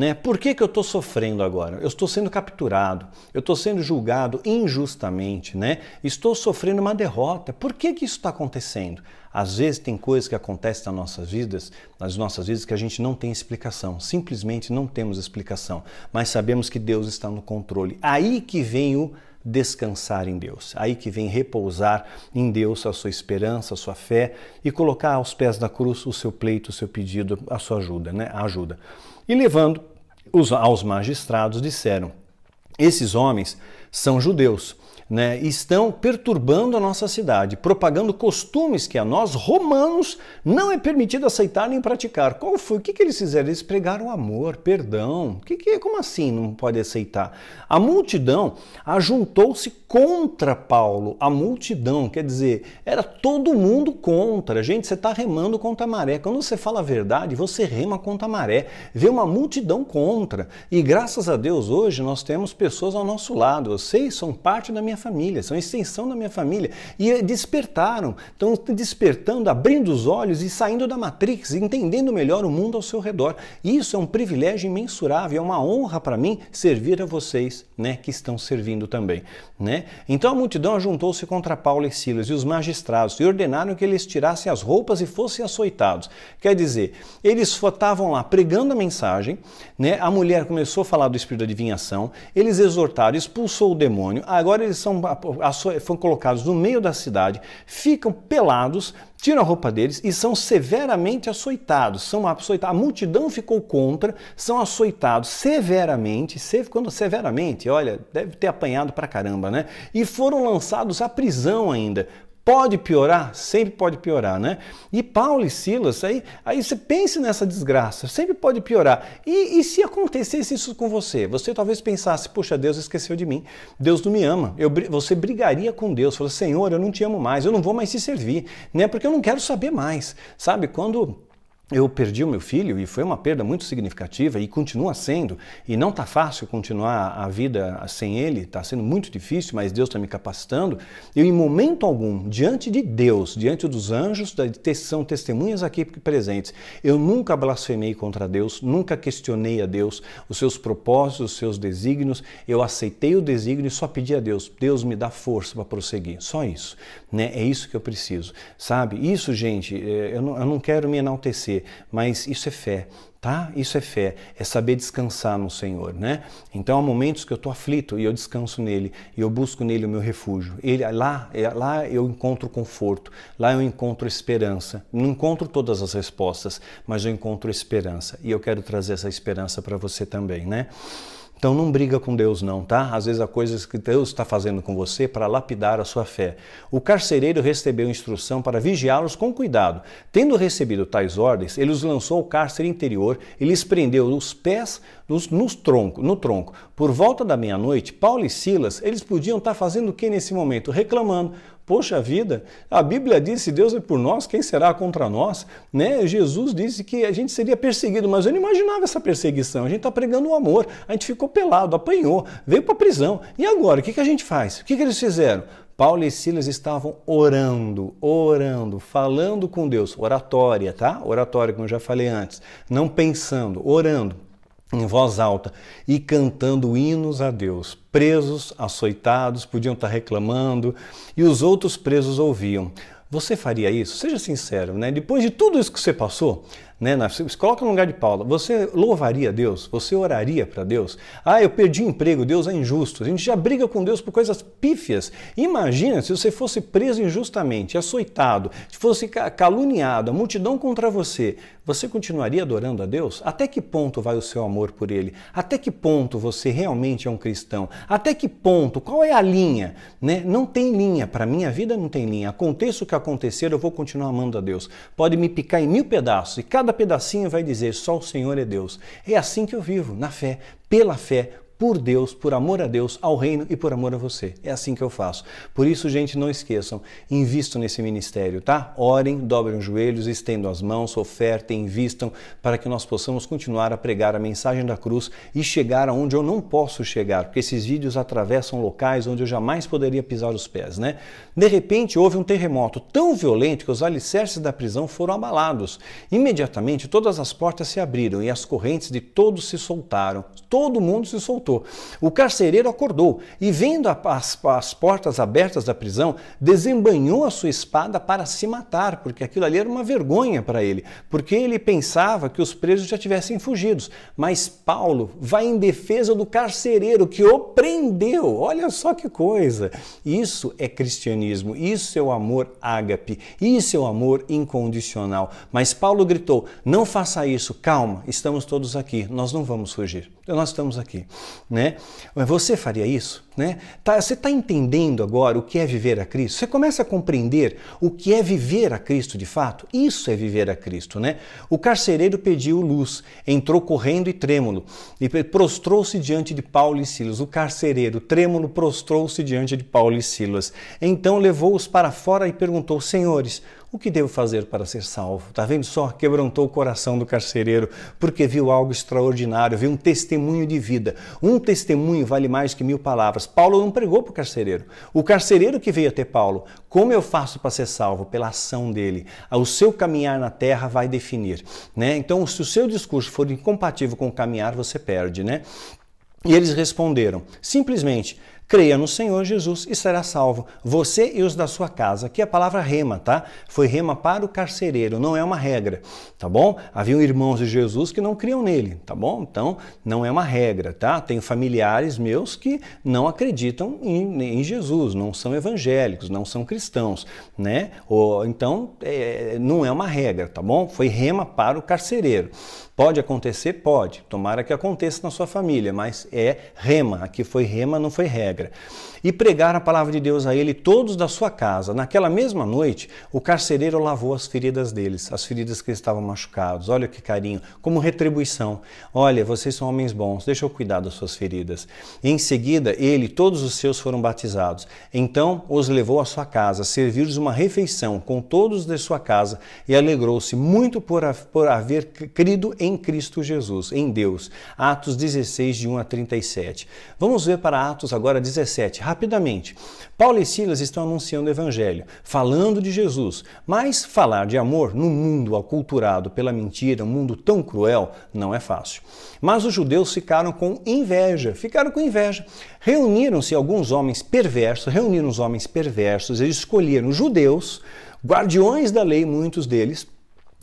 né? Por que, que eu estou sofrendo agora? Eu estou sendo capturado, eu estou sendo julgado injustamente, né? estou sofrendo uma derrota. Por que, que isso está acontecendo? Às vezes tem coisas que acontecem nas nossas vidas, nas nossas vidas que a gente não tem explicação, simplesmente não temos explicação, mas sabemos que Deus está no controle. Aí que vem o descansar em Deus. Aí que vem repousar em Deus a sua esperança, a sua fé e colocar aos pés da cruz o seu pleito, o seu pedido, a sua ajuda, né? A ajuda. E levando os, aos magistrados disseram: Esses homens são judeus né, estão perturbando a nossa cidade, propagando costumes que a nós, romanos, não é permitido aceitar nem praticar. Qual foi? O que, que eles fizeram? Eles pregaram amor, perdão. Que, que, como assim não pode aceitar? A multidão ajuntou-se contra Paulo. A multidão, quer dizer, era todo mundo contra. Gente, você está remando contra a maré. Quando você fala a verdade, você rema contra a maré. Vê uma multidão contra. E graças a Deus, hoje nós temos pessoas ao nosso lado. Vocês são parte da minha família, são extensão da minha família. E eh, despertaram, estão despertando, abrindo os olhos e saindo da Matrix, entendendo melhor o mundo ao seu redor. Isso é um privilégio imensurável, é uma honra para mim servir a vocês né, que estão servindo também. Né? Então a multidão juntou-se contra Paulo e Silas e os magistrados e ordenaram que eles tirassem as roupas e fossem açoitados. Quer dizer, eles estavam lá pregando a mensagem, né? a mulher começou a falar do espírito da adivinhação, eles exortaram, expulsou o demônio, agora eles são são, foram colocados no meio da cidade, ficam pelados, tiram a roupa deles e são severamente açoitados. São açoitados. A multidão ficou contra, são açoitados severamente, quando severamente, olha, deve ter apanhado pra caramba, né? E foram lançados à prisão ainda, Pode piorar? Sempre pode piorar, né? E Paulo e Silas, aí, aí você pense nessa desgraça, sempre pode piorar. E, e se acontecesse isso com você? Você talvez pensasse, Poxa, Deus esqueceu de mim, Deus não me ama. Eu, você brigaria com Deus, falou, Senhor, eu não te amo mais, eu não vou mais te servir, né? Porque eu não quero saber mais, sabe? Quando eu perdi o meu filho e foi uma perda muito significativa e continua sendo. E não está fácil continuar a vida sem ele, está sendo muito difícil, mas Deus está me capacitando. Eu, em momento algum, diante de Deus, diante dos anjos, são testemunhas aqui presentes, eu nunca blasfemei contra Deus, nunca questionei a Deus os seus propósitos, os seus desígnios. Eu aceitei o desígnio e só pedi a Deus: Deus me dá força para prosseguir. Só isso né? É isso que eu preciso, sabe? Isso, gente, é, eu não, eu não quero me enaltecer, mas isso é fé, tá? Isso é fé, é saber descansar no Senhor, né? Então há momentos que eu estou aflito e eu descanso nele e eu busco nele o meu refúgio. Ele lá, é, lá eu encontro conforto, lá eu encontro esperança. Não encontro todas as respostas, mas eu encontro esperança e eu quero trazer essa esperança para você também, né? Então não briga com Deus não, tá? Às vezes há coisas que Deus está fazendo com você para lapidar a sua fé. O carcereiro recebeu instrução para vigiá-los com cuidado. Tendo recebido tais ordens, ele os lançou ao cárcere interior e lhes prendeu os pés nos, nos tronco, no tronco. Por volta da meia-noite, Paulo e Silas, eles podiam estar tá fazendo o que nesse momento? Reclamando. Poxa vida, a Bíblia diz: se Deus é por nós, quem será contra nós? Né? Jesus disse que a gente seria perseguido, mas eu não imaginava essa perseguição. A gente está pregando o amor, a gente ficou pelado, apanhou, veio para a prisão. E agora, o que, que a gente faz? O que, que eles fizeram? Paulo e Silas estavam orando, orando, falando com Deus, oratória, tá? Oratória, como eu já falei antes, não pensando, orando em voz alta e cantando hinos a Deus. Presos, açoitados, podiam estar reclamando e os outros presos ouviam. Você faria isso? Seja sincero, né? Depois de tudo isso que você passou, né? se coloca no lugar de Paulo. Você louvaria a Deus? Você oraria para Deus? Ah, eu perdi emprego, Deus é injusto. A gente já briga com Deus por coisas pífias. Imagina se você fosse preso injustamente, açoitado, se fosse caluniado, a multidão contra você. Você continuaria adorando a Deus? Até que ponto vai o seu amor por Ele? Até que ponto você realmente é um cristão? Até que ponto? Qual é a linha? Né? Não tem linha. Para minha vida não tem linha. Aconteça o que acontecer, eu vou continuar amando a Deus. Pode me picar em mil pedaços e cada cada pedacinho vai dizer: só o Senhor é Deus. É assim que eu vivo, na fé, pela fé, por Deus, por amor a Deus, ao reino e por amor a você. É assim que eu faço. Por isso, gente, não esqueçam, invisto nesse ministério, tá? Orem, dobrem os joelhos, estendam as mãos, ofertem, invistam para que nós possamos continuar a pregar a mensagem da cruz e chegar aonde eu não posso chegar, porque esses vídeos atravessam locais onde eu jamais poderia pisar os pés, né? De repente, houve um terremoto tão violento que os alicerces da prisão foram abalados. Imediatamente, todas as portas se abriram e as correntes de todos se soltaram. Todo mundo se soltou. O carcereiro acordou e, vendo as, as portas abertas da prisão, desembanhou a sua espada para se matar, porque aquilo ali era uma vergonha para ele, porque ele pensava que os presos já tivessem fugido. Mas Paulo vai em defesa do carcereiro que o prendeu. Olha só que coisa! Isso é cristianismo cristianismo, isso é o amor ágape, isso é o amor incondicional. Mas Paulo gritou: não faça isso, calma, estamos todos aqui, nós não vamos fugir, nós estamos aqui. Né? Mas Você faria isso? Né? Tá, você está entendendo agora o que é viver a Cristo? Você começa a compreender o que é viver a Cristo de fato? Isso é viver a Cristo, né? O carcereiro pediu luz, entrou correndo e trêmulo, e prostrou-se diante de Paulo e Silas. O carcereiro, trêmulo, prostrou-se diante de Paulo e Silas. Então então levou-os para fora e perguntou: Senhores, o que devo fazer para ser salvo? Está vendo só? Quebrantou o coração do carcereiro, porque viu algo extraordinário, viu um testemunho de vida. Um testemunho vale mais que mil palavras. Paulo não pregou para o carcereiro. O carcereiro que veio até Paulo, como eu faço para ser salvo? Pela ação dele. O seu caminhar na terra vai definir. Né? Então, se o seu discurso for incompatível com o caminhar, você perde. Né? E eles responderam simplesmente: Creia no Senhor Jesus e será salvo, você e os da sua casa. Aqui a palavra rema, tá? Foi rema para o carcereiro, não é uma regra, tá bom? Haviam irmãos de Jesus que não criam nele, tá bom? Então, não é uma regra, tá? Tenho familiares meus que não acreditam em, em Jesus, não são evangélicos, não são cristãos, né? Ou, então, é, não é uma regra, tá bom? Foi rema para o carcereiro. Pode acontecer? Pode. Tomara que aconteça na sua família, mas é rema. Aqui foi rema, não foi regra e pregar a palavra de Deus a ele todos da sua casa. Naquela mesma noite, o carcereiro lavou as feridas deles, as feridas que estavam machucados. Olha que carinho, como retribuição. Olha, vocês são homens bons, deixa eu cuidar das suas feridas. E em seguida, ele e todos os seus foram batizados. Então os levou à sua casa, serviu-lhes uma refeição com todos de sua casa e alegrou-se muito por, a, por haver crido em Cristo Jesus, em Deus. Atos 16, de 1 a 37. Vamos ver para Atos agora 17 rapidamente. Paulo e Silas estão anunciando o Evangelho, falando de Jesus, mas falar de amor no mundo aculturado pela mentira, um mundo tão cruel, não é fácil. Mas os judeus ficaram com inveja, ficaram com inveja. Reuniram-se alguns homens perversos, reuniram os homens perversos, eles escolheram judeus, guardiões da lei, muitos deles,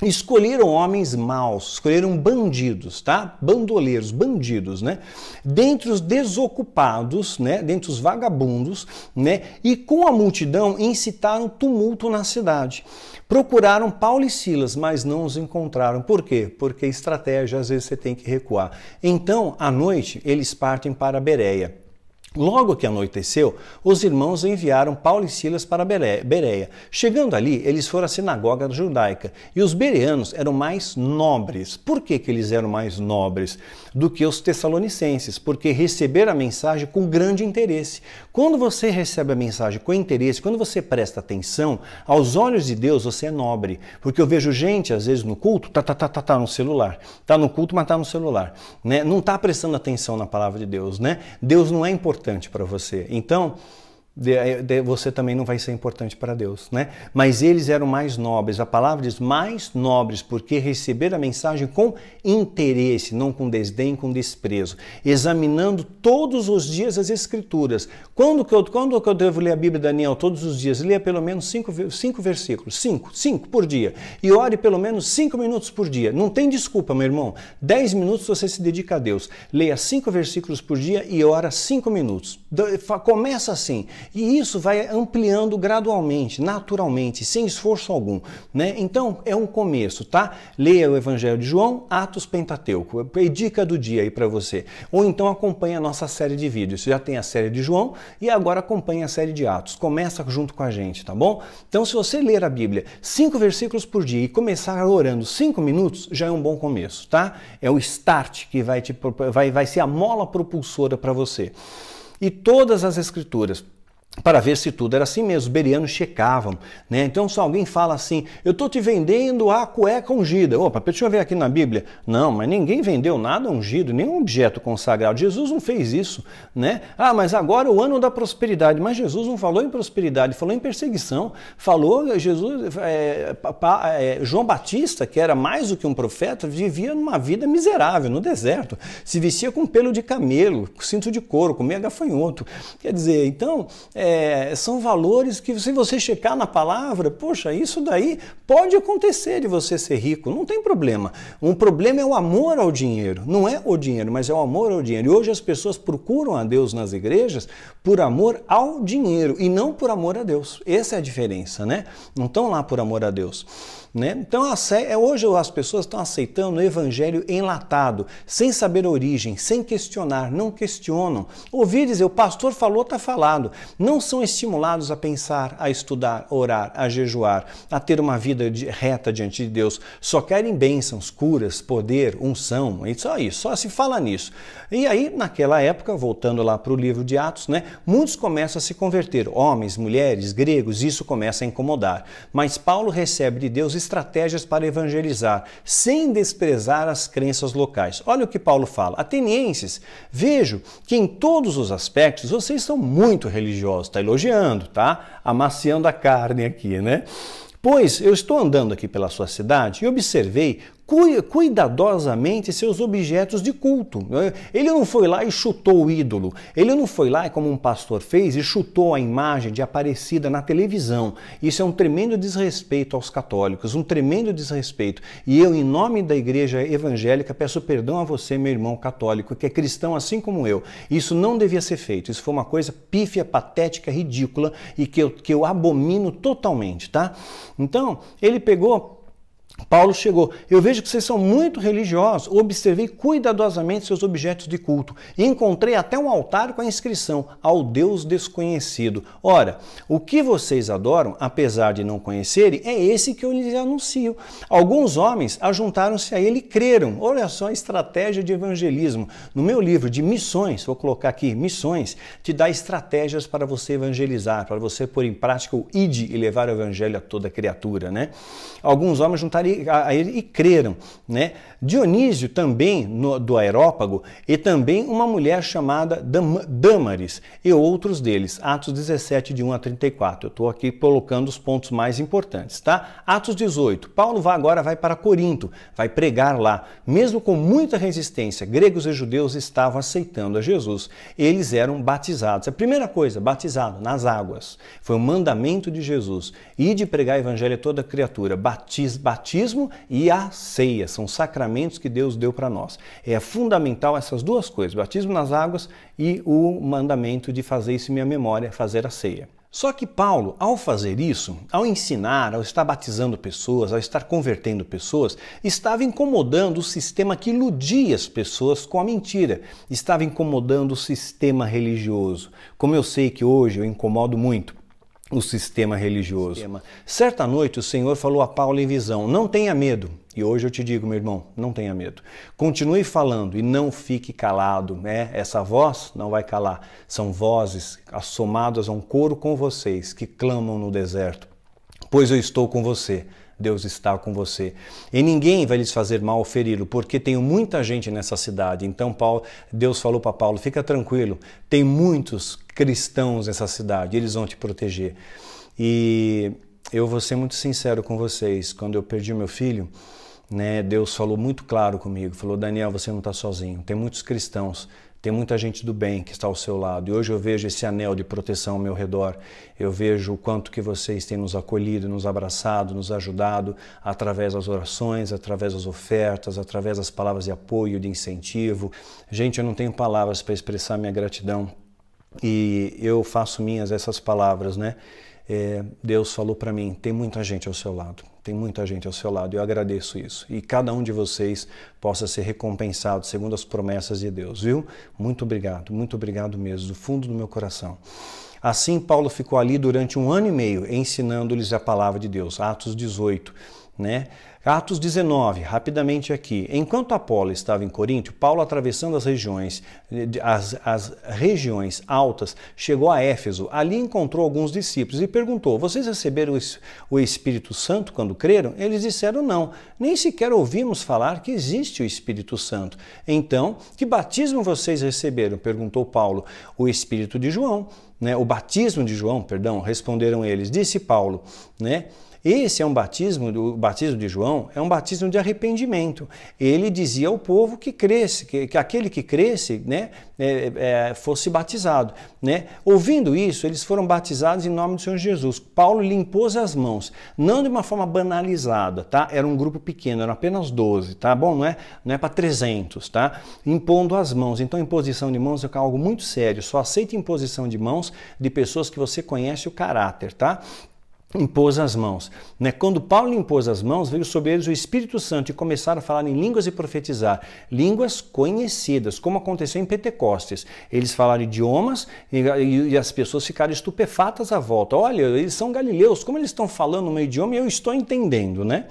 escolheram homens maus, escolheram bandidos, tá? Bandoleiros, bandidos, né? Dentre os desocupados, né? Dentre os vagabundos, né? E com a multidão incitaram tumulto na cidade. Procuraram Paulo e Silas, mas não os encontraram. Por quê? Porque estratégia às vezes você tem que recuar. Então, à noite, eles partem para Bereia. Logo que anoiteceu, os irmãos enviaram Paulo e Silas para Bereia. Chegando ali, eles foram à sinagoga judaica e os bereanos eram mais nobres. Por que, que eles eram mais nobres? do que os tessalonicenses, porque receberam a mensagem com grande interesse. Quando você recebe a mensagem com interesse, quando você presta atenção, aos olhos de Deus você é nobre, porque eu vejo gente às vezes no culto, tá tá tá tá, tá no celular, tá no culto, mas tá no celular, né? Não tá prestando atenção na palavra de Deus, né? Deus não é importante para você. Então, de, de, você também não vai ser importante para Deus, né? Mas eles eram mais nobres, a palavra diz mais nobres, porque receberam a mensagem com interesse, não com desdém, com desprezo, examinando todos os dias as Escrituras. Quando que eu, quando que eu devo ler a Bíblia, Daniel? Todos os dias, leia pelo menos cinco, cinco versículos, cinco, cinco por dia, e ore pelo menos cinco minutos por dia. Não tem desculpa, meu irmão, dez minutos você se dedica a Deus. Leia cinco versículos por dia e ora cinco minutos. Começa assim, e isso vai ampliando gradualmente, naturalmente, sem esforço algum, né? Então é um começo, tá? Leia o Evangelho de João, Atos Pentateuco, é dica do dia aí para você. Ou então acompanhe a nossa série de vídeos. Você já tem a série de João e agora acompanhe a série de Atos. Começa junto com a gente, tá bom? Então se você ler a Bíblia cinco versículos por dia e começar orando cinco minutos, já é um bom começo, tá? É o start que vai te vai vai ser a mola propulsora para você e todas as escrituras para ver se tudo era assim mesmo. Os berianos checavam. Né? Então, se alguém fala assim, eu estou te vendendo a cueca ungida. Opa, deixa eu ver aqui na Bíblia. Não, mas ninguém vendeu nada ungido, nenhum objeto consagrado. Jesus não fez isso. Né? Ah, mas agora é o ano da prosperidade. Mas Jesus não falou em prosperidade, falou em perseguição. Falou, Jesus, é, é, João Batista, que era mais do que um profeta, vivia numa vida miserável, no deserto. Se vestia com pelo de camelo, cinto de couro, comia gafanhoto. Quer dizer, então... É, é, são valores que, se você checar na palavra, poxa, isso daí pode acontecer de você ser rico, não tem problema. Um problema é o amor ao dinheiro, não é o dinheiro, mas é o amor ao dinheiro. E hoje as pessoas procuram a Deus nas igrejas por amor ao dinheiro e não por amor a Deus. Essa é a diferença, né? Não estão lá por amor a Deus. Né? Então, é, hoje as pessoas estão aceitando o evangelho enlatado, sem saber a origem, sem questionar, não questionam. Ouvir dizer, o pastor falou, está falado. Não são estimulados a pensar, a estudar, a orar, a jejuar, a ter uma vida de, reta diante de Deus. Só querem bênçãos, curas, poder, unção, e só isso, só se fala nisso. E aí, naquela época, voltando lá para o livro de Atos, né, muitos começam a se converter, homens, mulheres, gregos, isso começa a incomodar. Mas Paulo recebe de Deus estratégias para evangelizar, sem desprezar as crenças locais. Olha o que Paulo fala. Atenienses, vejo que em todos os aspectos vocês são muito religiosos. Está elogiando, tá? Amaciando a carne aqui, né? Pois eu estou andando aqui pela sua cidade e observei cuidadosamente seus objetos de culto. Ele não foi lá e chutou o ídolo. Ele não foi lá, como um pastor fez, e chutou a imagem de Aparecida na televisão. Isso é um tremendo desrespeito aos católicos, um tremendo desrespeito. E eu, em nome da igreja evangélica, peço perdão a você, meu irmão católico, que é cristão assim como eu. Isso não devia ser feito. Isso foi uma coisa pífia, patética, ridícula e que eu, que eu abomino totalmente, tá? Então, ele pegou Paulo chegou. Eu vejo que vocês são muito religiosos. Observei cuidadosamente seus objetos de culto e encontrei até um altar com a inscrição ao Deus desconhecido. Ora, o que vocês adoram, apesar de não conhecerem, é esse que eu lhes anuncio. Alguns homens ajuntaram-se a ele e creram. Olha só a estratégia de evangelismo. No meu livro de missões, vou colocar aqui missões, te dá estratégias para você evangelizar, para você pôr em prática o id e levar o evangelho a toda criatura, né? Alguns homens juntaram a ele e creram. Né? Dionísio também, no, do Aerópago, e também uma mulher chamada Dam Dâmaris, e outros deles. Atos 17, de 1 a 34. Eu estou aqui colocando os pontos mais importantes. Tá? Atos 18. Paulo vai agora vai para Corinto, vai pregar lá. Mesmo com muita resistência, gregos e judeus estavam aceitando a Jesus. Eles eram batizados. A primeira coisa, batizado nas águas. Foi o mandamento de Jesus. E de pregar o evangelho a toda criatura. Batiz, batiz batismo e a ceia, são sacramentos que Deus deu para nós. É fundamental essas duas coisas, batismo nas águas e o mandamento de fazer isso em minha memória, fazer a ceia. Só que Paulo, ao fazer isso, ao ensinar, ao estar batizando pessoas, ao estar convertendo pessoas, estava incomodando o sistema que iludia as pessoas com a mentira, estava incomodando o sistema religioso. Como eu sei que hoje eu incomodo muito, o sistema religioso. Sistema. Certa noite o Senhor falou a Paulo em visão: Não tenha medo. E hoje eu te digo, meu irmão, não tenha medo. Continue falando e não fique calado, né? Essa voz não vai calar. São vozes assomadas a um coro com vocês que clamam no deserto. Pois eu estou com você. Deus está com você. E ninguém vai lhes fazer mal ou feri-lo, porque tem muita gente nessa cidade. Então Paulo, Deus falou para Paulo: fica tranquilo, tem muitos cristãos nessa cidade, eles vão te proteger. E eu vou ser muito sincero com vocês, quando eu perdi meu filho, né, Deus falou muito claro comigo, falou, Daniel, você não está sozinho, tem muitos cristãos, tem muita gente do bem que está ao seu lado. E hoje eu vejo esse anel de proteção ao meu redor. Eu vejo o quanto que vocês têm nos acolhido, nos abraçado, nos ajudado através das orações, através das ofertas, através das palavras de apoio, de incentivo. Gente, eu não tenho palavras para expressar minha gratidão e eu faço minhas essas palavras, né? É, Deus falou para mim: tem muita gente ao seu lado, tem muita gente ao seu lado, eu agradeço isso. E cada um de vocês possa ser recompensado segundo as promessas de Deus, viu? Muito obrigado, muito obrigado mesmo, do fundo do meu coração. Assim, Paulo ficou ali durante um ano e meio ensinando-lhes a palavra de Deus, Atos 18, né? Atos 19, rapidamente aqui. Enquanto Apolo estava em Coríntio, Paulo, atravessando as regiões, eh, as, as regiões altas, chegou a Éfeso. Ali encontrou alguns discípulos e perguntou: Vocês receberam o Espírito Santo quando creram? Eles disseram: Não, nem sequer ouvimos falar que existe o Espírito Santo. Então, que batismo vocês receberam? perguntou Paulo. O Espírito de João, né? O batismo de João, perdão, responderam eles. Disse Paulo, né? Esse é um batismo, o batismo de João é um batismo de arrependimento. Ele dizia ao povo que cresce, que, que aquele que cresce né, é, é, fosse batizado. Né? Ouvindo isso, eles foram batizados em nome do Senhor Jesus. Paulo lhe impôs as mãos, não de uma forma banalizada, tá? Era um grupo pequeno, eram apenas 12, tá bom? Não é, não é para 300, tá? Impondo as mãos. Então, imposição de mãos é algo muito sério. Só aceita imposição de mãos de pessoas que você conhece o caráter, tá? impôs as mãos. Né? Quando Paulo impôs as mãos, veio sobre eles o Espírito Santo e começaram a falar em línguas e profetizar, línguas conhecidas, como aconteceu em Pentecostes. Eles falaram idiomas e, as pessoas ficaram estupefatas à volta. Olha, eles são galileus, como eles estão falando o meu idioma e eu estou entendendo, né?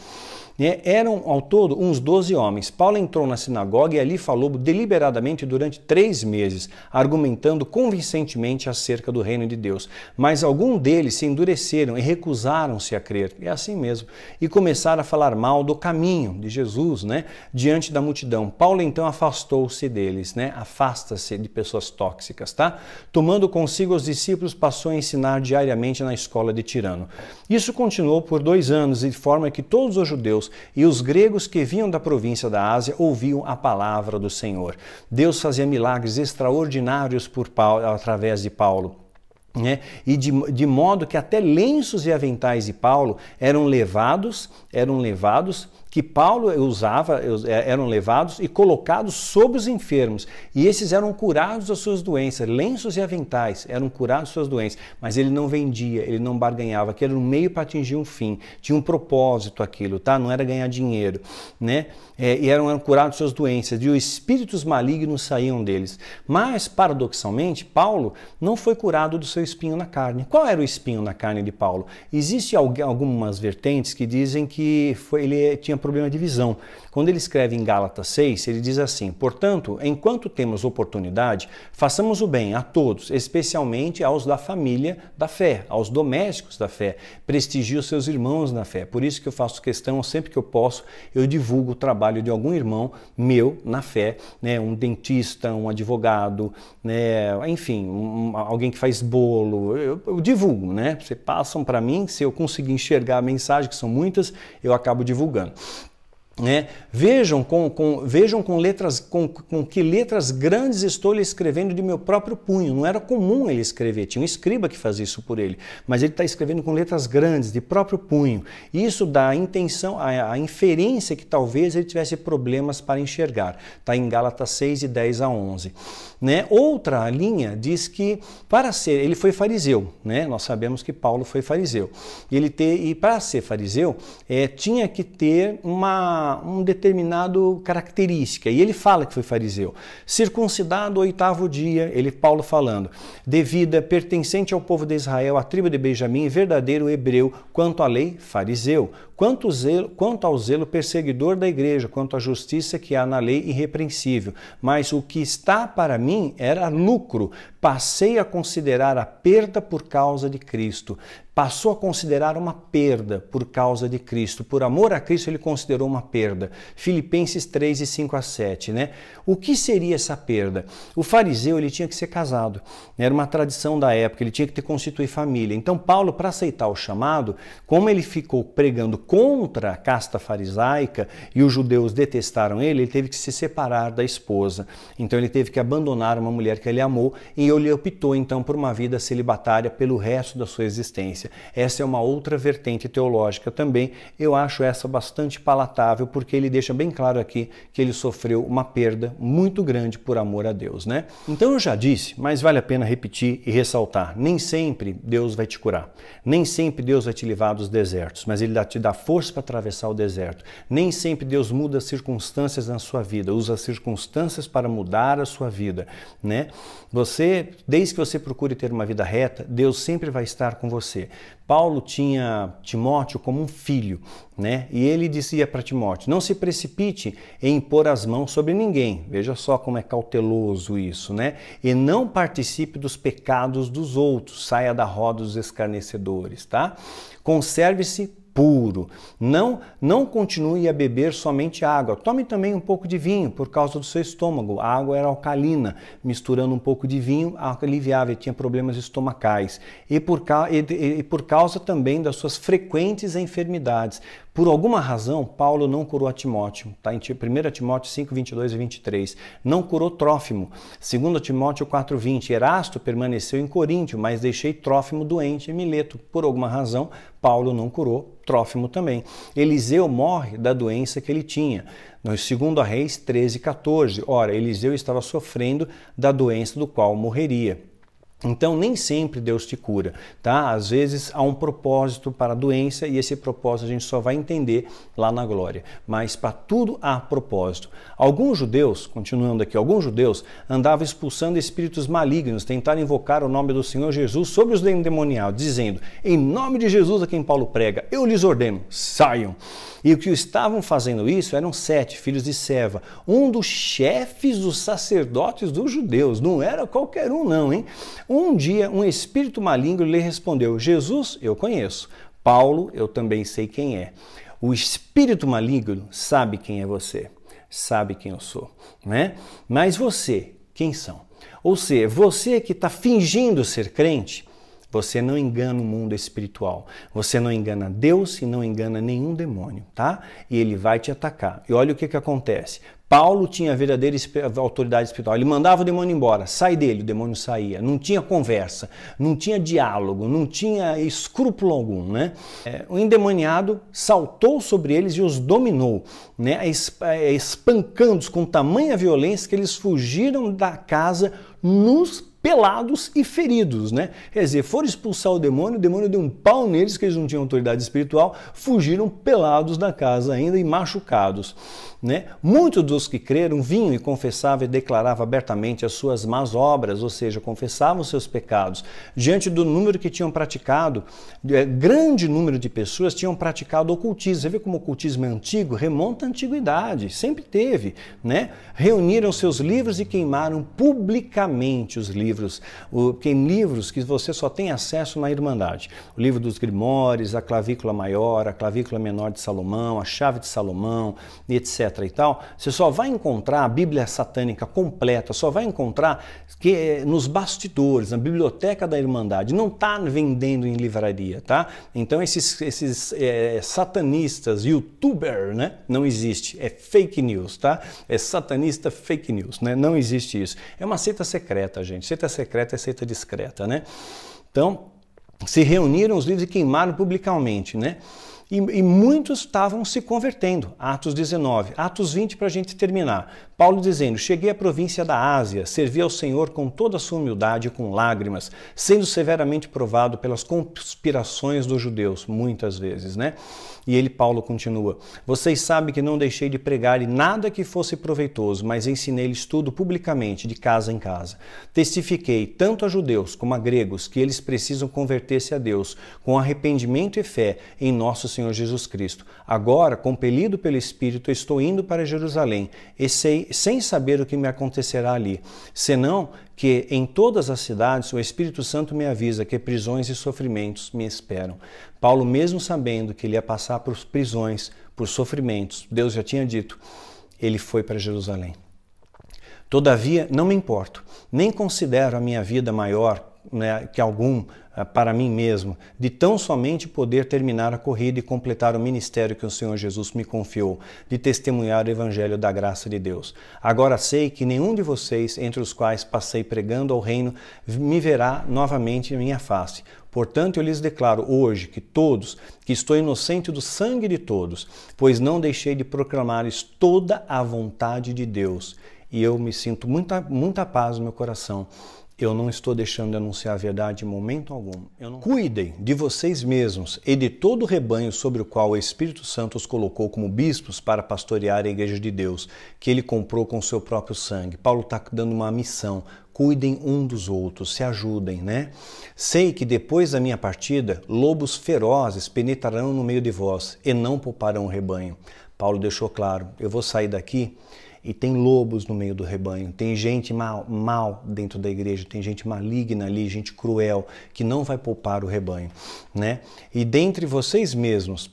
Né? Eram ao todo uns 12 homens. Paulo entrou na sinagoga e ali falou deliberadamente durante três meses, argumentando convincentemente acerca do reino de Deus. Mas alguns deles se endureceram e recusaram-se a crer. É assim mesmo. E começaram a falar mal do caminho de Jesus, né? Diante da multidão. Paulo então afastou-se deles, né? Afasta-se de pessoas tóxicas, tá? Tomando consigo os discípulos, passou a ensinar diariamente na escola de Tirano. Isso continuou por dois anos, de forma que todos os judeus Deus, e os gregos que vinham da província da Ásia ouviam a palavra do Senhor. Deus fazia milagres extraordinários por Paulo, através de Paulo. Né? E de, de modo que até lenços e aventais de Paulo eram levados, eram levados que Paulo usava, é, eram levados e colocados sobre os enfermos, e esses eram curados das suas doenças, lenços e aventais eram curados das suas doenças, mas ele não vendia, ele não barganhava, que era um meio para atingir um fim, tinha um propósito aquilo, tá? Não era ganhar dinheiro, né? é, e eram, eram curados suas doenças, e os espíritos malignos saíam deles. Mas, paradoxalmente, Paulo não foi curado do seu espinho na carne. Qual era o espinho na carne de Paulo? Existem algumas vertentes que dizem que foi, ele eh, tinha problema de visão. Quando ele escreve em Gálatas 6, ele diz assim: Portanto, enquanto temos oportunidade, façamos o bem a todos, especialmente aos da família da fé, aos domésticos da fé. Prestigie os seus irmãos na fé. Por isso que eu faço questão, sempre que eu posso, eu divulgo o trabalho trabalho de algum irmão meu na fé, né, um dentista, um advogado, né, enfim, um, alguém que faz bolo, eu, eu divulgo, né? Você passam para mim, se eu conseguir enxergar a mensagem, que são muitas, eu acabo divulgando. Né? Vejam, com, com, vejam com, letras, com, com que letras grandes estou lhe escrevendo de meu próprio punho. Não era comum ele escrever, tinha um escriba que fazia isso por ele, mas ele está escrevendo com letras grandes, de próprio punho. Isso dá a intenção, a, a inferência que talvez ele tivesse problemas para enxergar. Está em Gálatas 6, de 10 a 11. Né? Outra linha diz que para ser, ele foi fariseu, né? nós sabemos que Paulo foi fariseu. Ele ter, e para ser fariseu, é, tinha que ter uma um determinado característica. E ele fala que foi fariseu. Circuncidado oitavo dia, ele Paulo falando, devida, é pertencente ao povo de Israel, à tribo de Benjamim, verdadeiro hebreu, quanto à lei, fariseu quanto, zelo, quanto ao zelo perseguidor da igreja, quanto à justiça que há na lei irrepreensível. Mas o que está para mim era lucro. Passei a considerar a perda por causa de Cristo passou a considerar uma perda por causa de Cristo. Por amor a Cristo, ele considerou uma perda. Filipenses 3, e 5 a 7, né? O que seria essa perda? O fariseu, ele tinha que ser casado. Era uma tradição da época, ele tinha que ter constituído família. Então, Paulo, para aceitar o chamado, como ele ficou pregando contra a casta farisaica e os judeus detestaram ele, ele teve que se separar da esposa. Então ele teve que abandonar uma mulher que ele amou e ele optou então por uma vida celibatária pelo resto da sua existência. Essa é uma outra vertente teológica também. Eu acho essa bastante palatável porque ele deixa bem claro aqui que ele sofreu uma perda muito grande por amor a Deus, né? Então eu já disse, mas vale a pena repetir e ressaltar: nem sempre Deus vai te curar, nem sempre Deus vai te livrar dos desertos, mas ele te dá força para atravessar o deserto. Nem sempre Deus muda as circunstâncias na sua vida, usa as circunstâncias para mudar a sua vida, né? Você, desde que você procure ter uma vida reta, Deus sempre vai estar com você. Paulo tinha Timóteo como um filho, né? E ele dizia para Timóteo: "Não se precipite em pôr as mãos sobre ninguém". Veja só como é cauteloso isso, né? E não participe dos pecados dos outros, saia da roda dos escarnecedores, tá? Conserve-se puro, Não, não continue a beber somente água. Tome também um pouco de vinho por causa do seu estômago. A água era alcalina. Misturando um pouco de vinho, aliviava e tinha problemas estomacais. E por, e, e por causa também das suas frequentes enfermidades. Por alguma razão, Paulo não curou a Timóteo, tá? em 1 Timóteo 5, 22 e 23. Não curou Trófimo, 2 Timóteo 4, 20. Erasto permaneceu em Coríntio, mas deixei Trófimo doente em Mileto. Por alguma razão, Paulo não curou Trófimo também. Eliseu morre da doença que ele tinha. No segundo Reis 13, 14. Ora, Eliseu estava sofrendo da doença do qual morreria. Então, nem sempre Deus te cura, tá? Às vezes há um propósito para a doença e esse propósito a gente só vai entender lá na glória. Mas para tudo há propósito. Alguns judeus, continuando aqui, alguns judeus andavam expulsando espíritos malignos, tentaram invocar o nome do Senhor Jesus sobre os endemoniados, dizendo: Em nome de Jesus a quem Paulo prega, eu lhes ordeno, saiam. E o que estavam fazendo isso eram sete filhos de Seva, um dos chefes dos sacerdotes dos judeus. Não era qualquer um, não, hein? Um dia, um espírito maligno lhe respondeu: Jesus, eu conheço. Paulo, eu também sei quem é. O espírito maligno sabe quem é você sabe quem eu sou, né? Mas você, quem são? Ou seja, você que está fingindo ser crente, você não engana o mundo espiritual. Você não engana Deus e não engana nenhum demônio, tá? E ele vai te atacar. E olha o que, que acontece. Paulo tinha verdadeira autoridade espiritual. Ele mandava o demônio embora, sai dele, o demônio saía. Não tinha conversa, não tinha diálogo, não tinha escrúpulo algum. Né? É, o endemoniado saltou sobre eles e os dominou, né? espancando-os com tamanha violência que eles fugiram da casa nos pelados e feridos, né? Quer dizer, foram expulsar o demônio, o demônio deu um pau neles, que eles não tinham autoridade espiritual, fugiram pelados da casa ainda e machucados. Né? Muitos dos que creram vinham e confessavam e declaravam abertamente as suas más obras, ou seja, confessavam os seus pecados. Diante do número que tinham praticado, é, grande número de pessoas tinham praticado ocultismo. Você vê como o ocultismo é antigo? Remonta à antiguidade, sempre teve. Né? Reuniram seus livros e queimaram publicamente os livros. O, que, livros que você só tem acesso na Irmandade. O livro dos Grimores, a clavícula maior, a clavícula menor de Salomão, a chave de Salomão, etc e tal, você só vai encontrar a Bíblia satânica completa, só vai encontrar que eh, nos bastidores, na biblioteca da Irmandade, não está vendendo em livraria, tá? Então esses, esses é, satanistas, youtuber, né? Não existe, é fake news, tá? É satanista fake news, né? Não existe isso. É uma seita secreta, gente. Seita secreta é seita discreta, né? Então, se reuniram os livros e queimaram publicamente, né? e, e muitos estavam se convertendo. Atos 19, Atos 20 para a gente terminar. Paulo dizendo: Cheguei à província da Ásia, servi ao Senhor com toda a sua humildade e com lágrimas, sendo severamente provado pelas conspirações dos judeus, muitas vezes, né? E ele, Paulo, continua: Vocês sabem que não deixei de pregar e nada que fosse proveitoso, mas ensinei-lhes tudo publicamente, de casa em casa. Testifiquei tanto a judeus como a gregos que eles precisam converter-se a Deus com arrependimento e fé em nosso Senhor Jesus Cristo. Agora, compelido pelo Espírito, estou indo para Jerusalém e sei sem saber o que me acontecerá ali, senão que em todas as cidades o Espírito Santo me avisa que prisões e sofrimentos me esperam. Paulo, mesmo sabendo que ele ia passar por prisões, por sofrimentos, Deus já tinha dito, ele foi para Jerusalém. Todavia, não me importo, nem considero a minha vida maior né, que algum ah, para mim mesmo, de tão somente poder terminar a corrida e completar o ministério que o Senhor Jesus me confiou, de testemunhar o Evangelho da graça de Deus. Agora sei que nenhum de vocês, entre os quais passei pregando ao reino, me verá novamente em minha face. Portanto, eu lhes declaro hoje que todos, que estou inocente do sangue de todos, pois não deixei de proclamares toda a vontade de Deus. E eu me sinto muita, muita paz no meu coração eu não estou deixando de anunciar a verdade em momento algum. Não... Cuidem de vocês mesmos e de todo o rebanho sobre o qual o Espírito Santo os colocou como bispos para pastorear a igreja de Deus, que ele comprou com seu próprio sangue. Paulo está dando uma missão. Cuidem um dos outros, se ajudem, né? Sei que depois da minha partida, lobos ferozes penetrarão no meio de vós e não pouparão o rebanho. Paulo deixou claro: eu vou sair daqui e tem lobos no meio do rebanho, tem gente mal, mal dentro da igreja, tem gente maligna ali, gente cruel, que não vai poupar o rebanho. Né? E dentre vocês mesmos,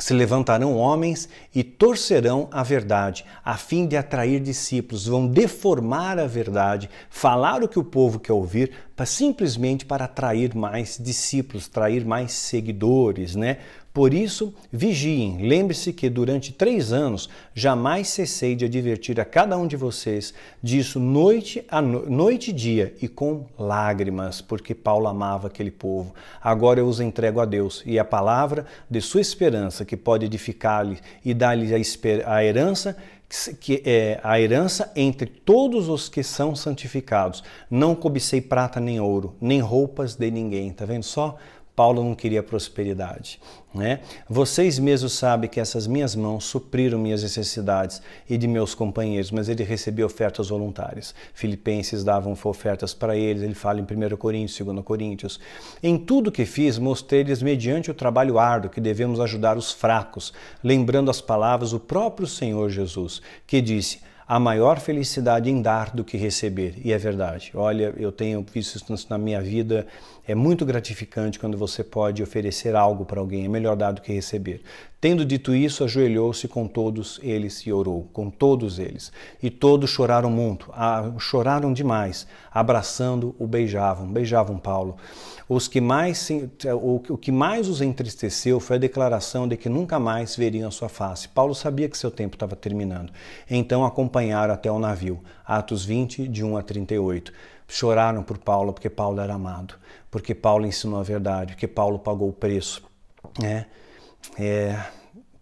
se levantarão homens e torcerão a verdade, a fim de atrair discípulos, vão deformar a verdade, falar o que o povo quer ouvir, simplesmente para atrair mais discípulos, atrair mais seguidores, né? Por isso, vigiem. Lembre-se que durante três anos jamais cessei de advertir a cada um de vocês disso noite a no... noite e dia e com lágrimas, porque Paulo amava aquele povo. Agora eu os entrego a Deus e a palavra de sua esperança que pode edificar-lhe e dar-lhe a, a herança que é a herança entre todos os que são santificados. Não cobicei prata nem ouro, nem roupas de ninguém. Tá vendo só? Paulo não queria prosperidade. Né? Vocês mesmos sabem que essas minhas mãos supriram minhas necessidades e de meus companheiros, mas ele recebia ofertas voluntárias. Filipenses davam ofertas para eles, ele fala em 1 Coríntios, 2 Coríntios. Em tudo que fiz, mostrei-lhes mediante o trabalho árduo que devemos ajudar os fracos, lembrando as palavras do próprio Senhor Jesus, que disse: a maior felicidade em dar do que receber. E é verdade. Olha, eu tenho visto isso na minha vida é muito gratificante quando você pode oferecer algo para alguém, é melhor dar do que receber. Tendo dito isso, ajoelhou-se com todos eles e orou, com todos eles. E todos choraram muito, choraram demais, abraçando o beijavam, beijavam Paulo. Os que mais, o que mais os entristeceu foi a declaração de que nunca mais veriam a sua face. Paulo sabia que seu tempo estava terminando. Então acompanharam até o navio. Atos 20, de 1 a 38 choraram por Paulo porque Paulo era amado, porque Paulo ensinou a verdade, porque Paulo pagou o preço. Né? É,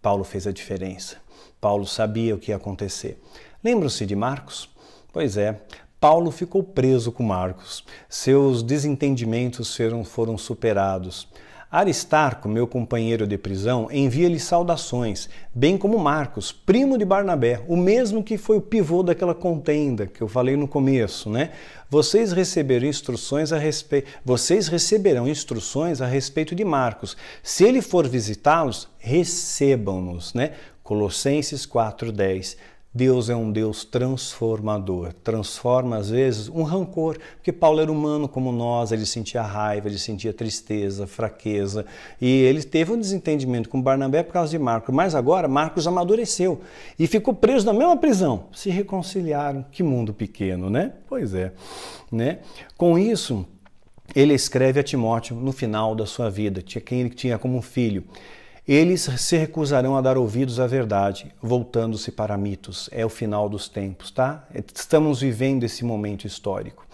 Paulo fez a diferença. Paulo sabia o que ia acontecer. Lembram-se de Marcos? Pois é, Paulo ficou preso com Marcos. Seus desentendimentos foram, foram superados. Aristarco, meu companheiro de prisão, envia-lhe saudações, bem como Marcos, primo de Barnabé, o mesmo que foi o pivô daquela contenda que eu falei no começo, né? Vocês receberão instruções a respeito, vocês receberão instruções a respeito de Marcos. Se ele for visitá-los, recebam-nos, né? Colossenses 4:10. Deus é um Deus transformador, transforma às vezes um rancor, porque Paulo era humano como nós, ele sentia raiva, ele sentia tristeza, fraqueza, e ele teve um desentendimento com Barnabé por causa de Marcos, mas agora Marcos amadureceu e ficou preso na mesma prisão. Se reconciliaram, que mundo pequeno, né? Pois é, né? Com isso, ele escreve a Timóteo no final da sua vida, tinha quem ele tinha como filho. Eles se recusarão a dar ouvidos à verdade, voltando-se para mitos. É o final dos tempos, tá? Estamos vivendo esse momento histórico.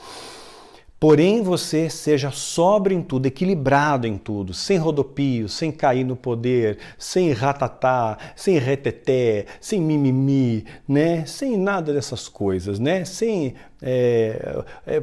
Porém, você seja sobre em tudo, equilibrado em tudo, sem rodopio, sem cair no poder, sem ratatá, sem reteté, sem mimimi, né? sem nada dessas coisas, né? Sem, é, é,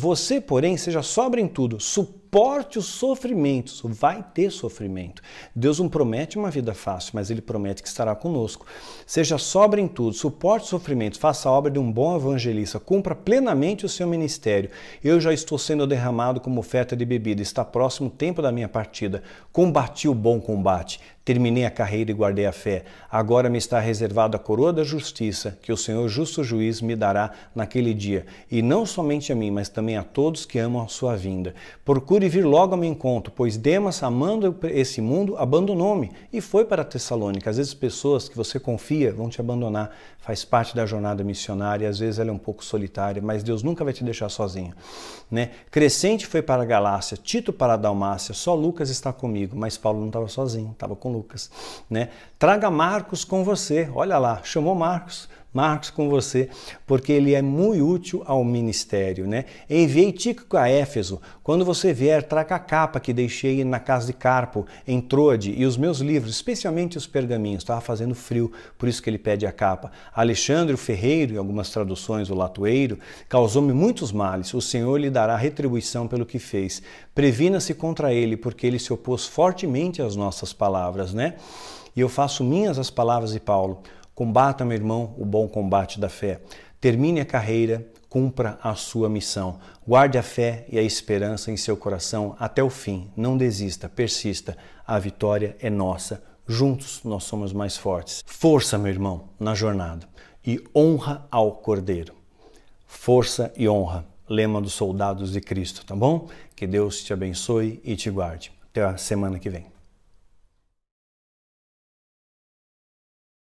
você, porém, seja sobre em tudo, suporte suporte os sofrimentos. Vai ter sofrimento. Deus não promete uma vida fácil, mas Ele promete que estará conosco. Seja sobra em tudo, suporte os sofrimentos, faça a obra de um bom evangelista, cumpra plenamente o seu ministério. Eu já estou sendo derramado como oferta de bebida, está próximo o tempo da minha partida. Combati o bom combate, terminei a carreira e guardei a fé. Agora me está reservada a coroa da justiça, que o Senhor justo juiz me dará naquele dia, e não somente a mim, mas também a todos que amam a sua vinda. Procure Procure vir logo ao meu encontro, pois Demas, amando esse mundo, abandonou-me e foi para Tessalônica. Às vezes, pessoas que você confia vão te abandonar, faz parte da jornada missionária, às vezes ela é um pouco solitária, mas Deus nunca vai te deixar sozinho. Né? Crescente foi para a Galácia, Tito para a Dalmácia, só Lucas está comigo, mas Paulo não estava sozinho, estava com Lucas. Né? Traga Marcos com você, olha lá, chamou Marcos Marcos com você, porque ele é muito útil ao ministério, né? Enviei Tíquico a Éfeso. Quando você vier, traga a capa que deixei na casa de Carpo, em Troade e os meus livros, especialmente os pergaminhos. Estava fazendo frio, por isso que ele pede a capa. Alexandre o Ferreiro, em algumas traduções, o latoeiro, causou-me muitos males. O Senhor lhe dará retribuição pelo que fez. Previna-se contra ele, porque ele se opôs fortemente às nossas palavras, né? E eu faço minhas as palavras de Paulo. Combata, meu irmão, o bom combate da fé. Termine a carreira, cumpra a sua missão. Guarde a fé e a esperança em seu coração até o fim. Não desista, persista. A vitória é nossa. Juntos nós somos mais fortes. Força, meu irmão, na jornada. E honra ao Cordeiro. Força e honra. Lema dos soldados de Cristo, tá bom? Que Deus te abençoe e te guarde. Até a semana que vem.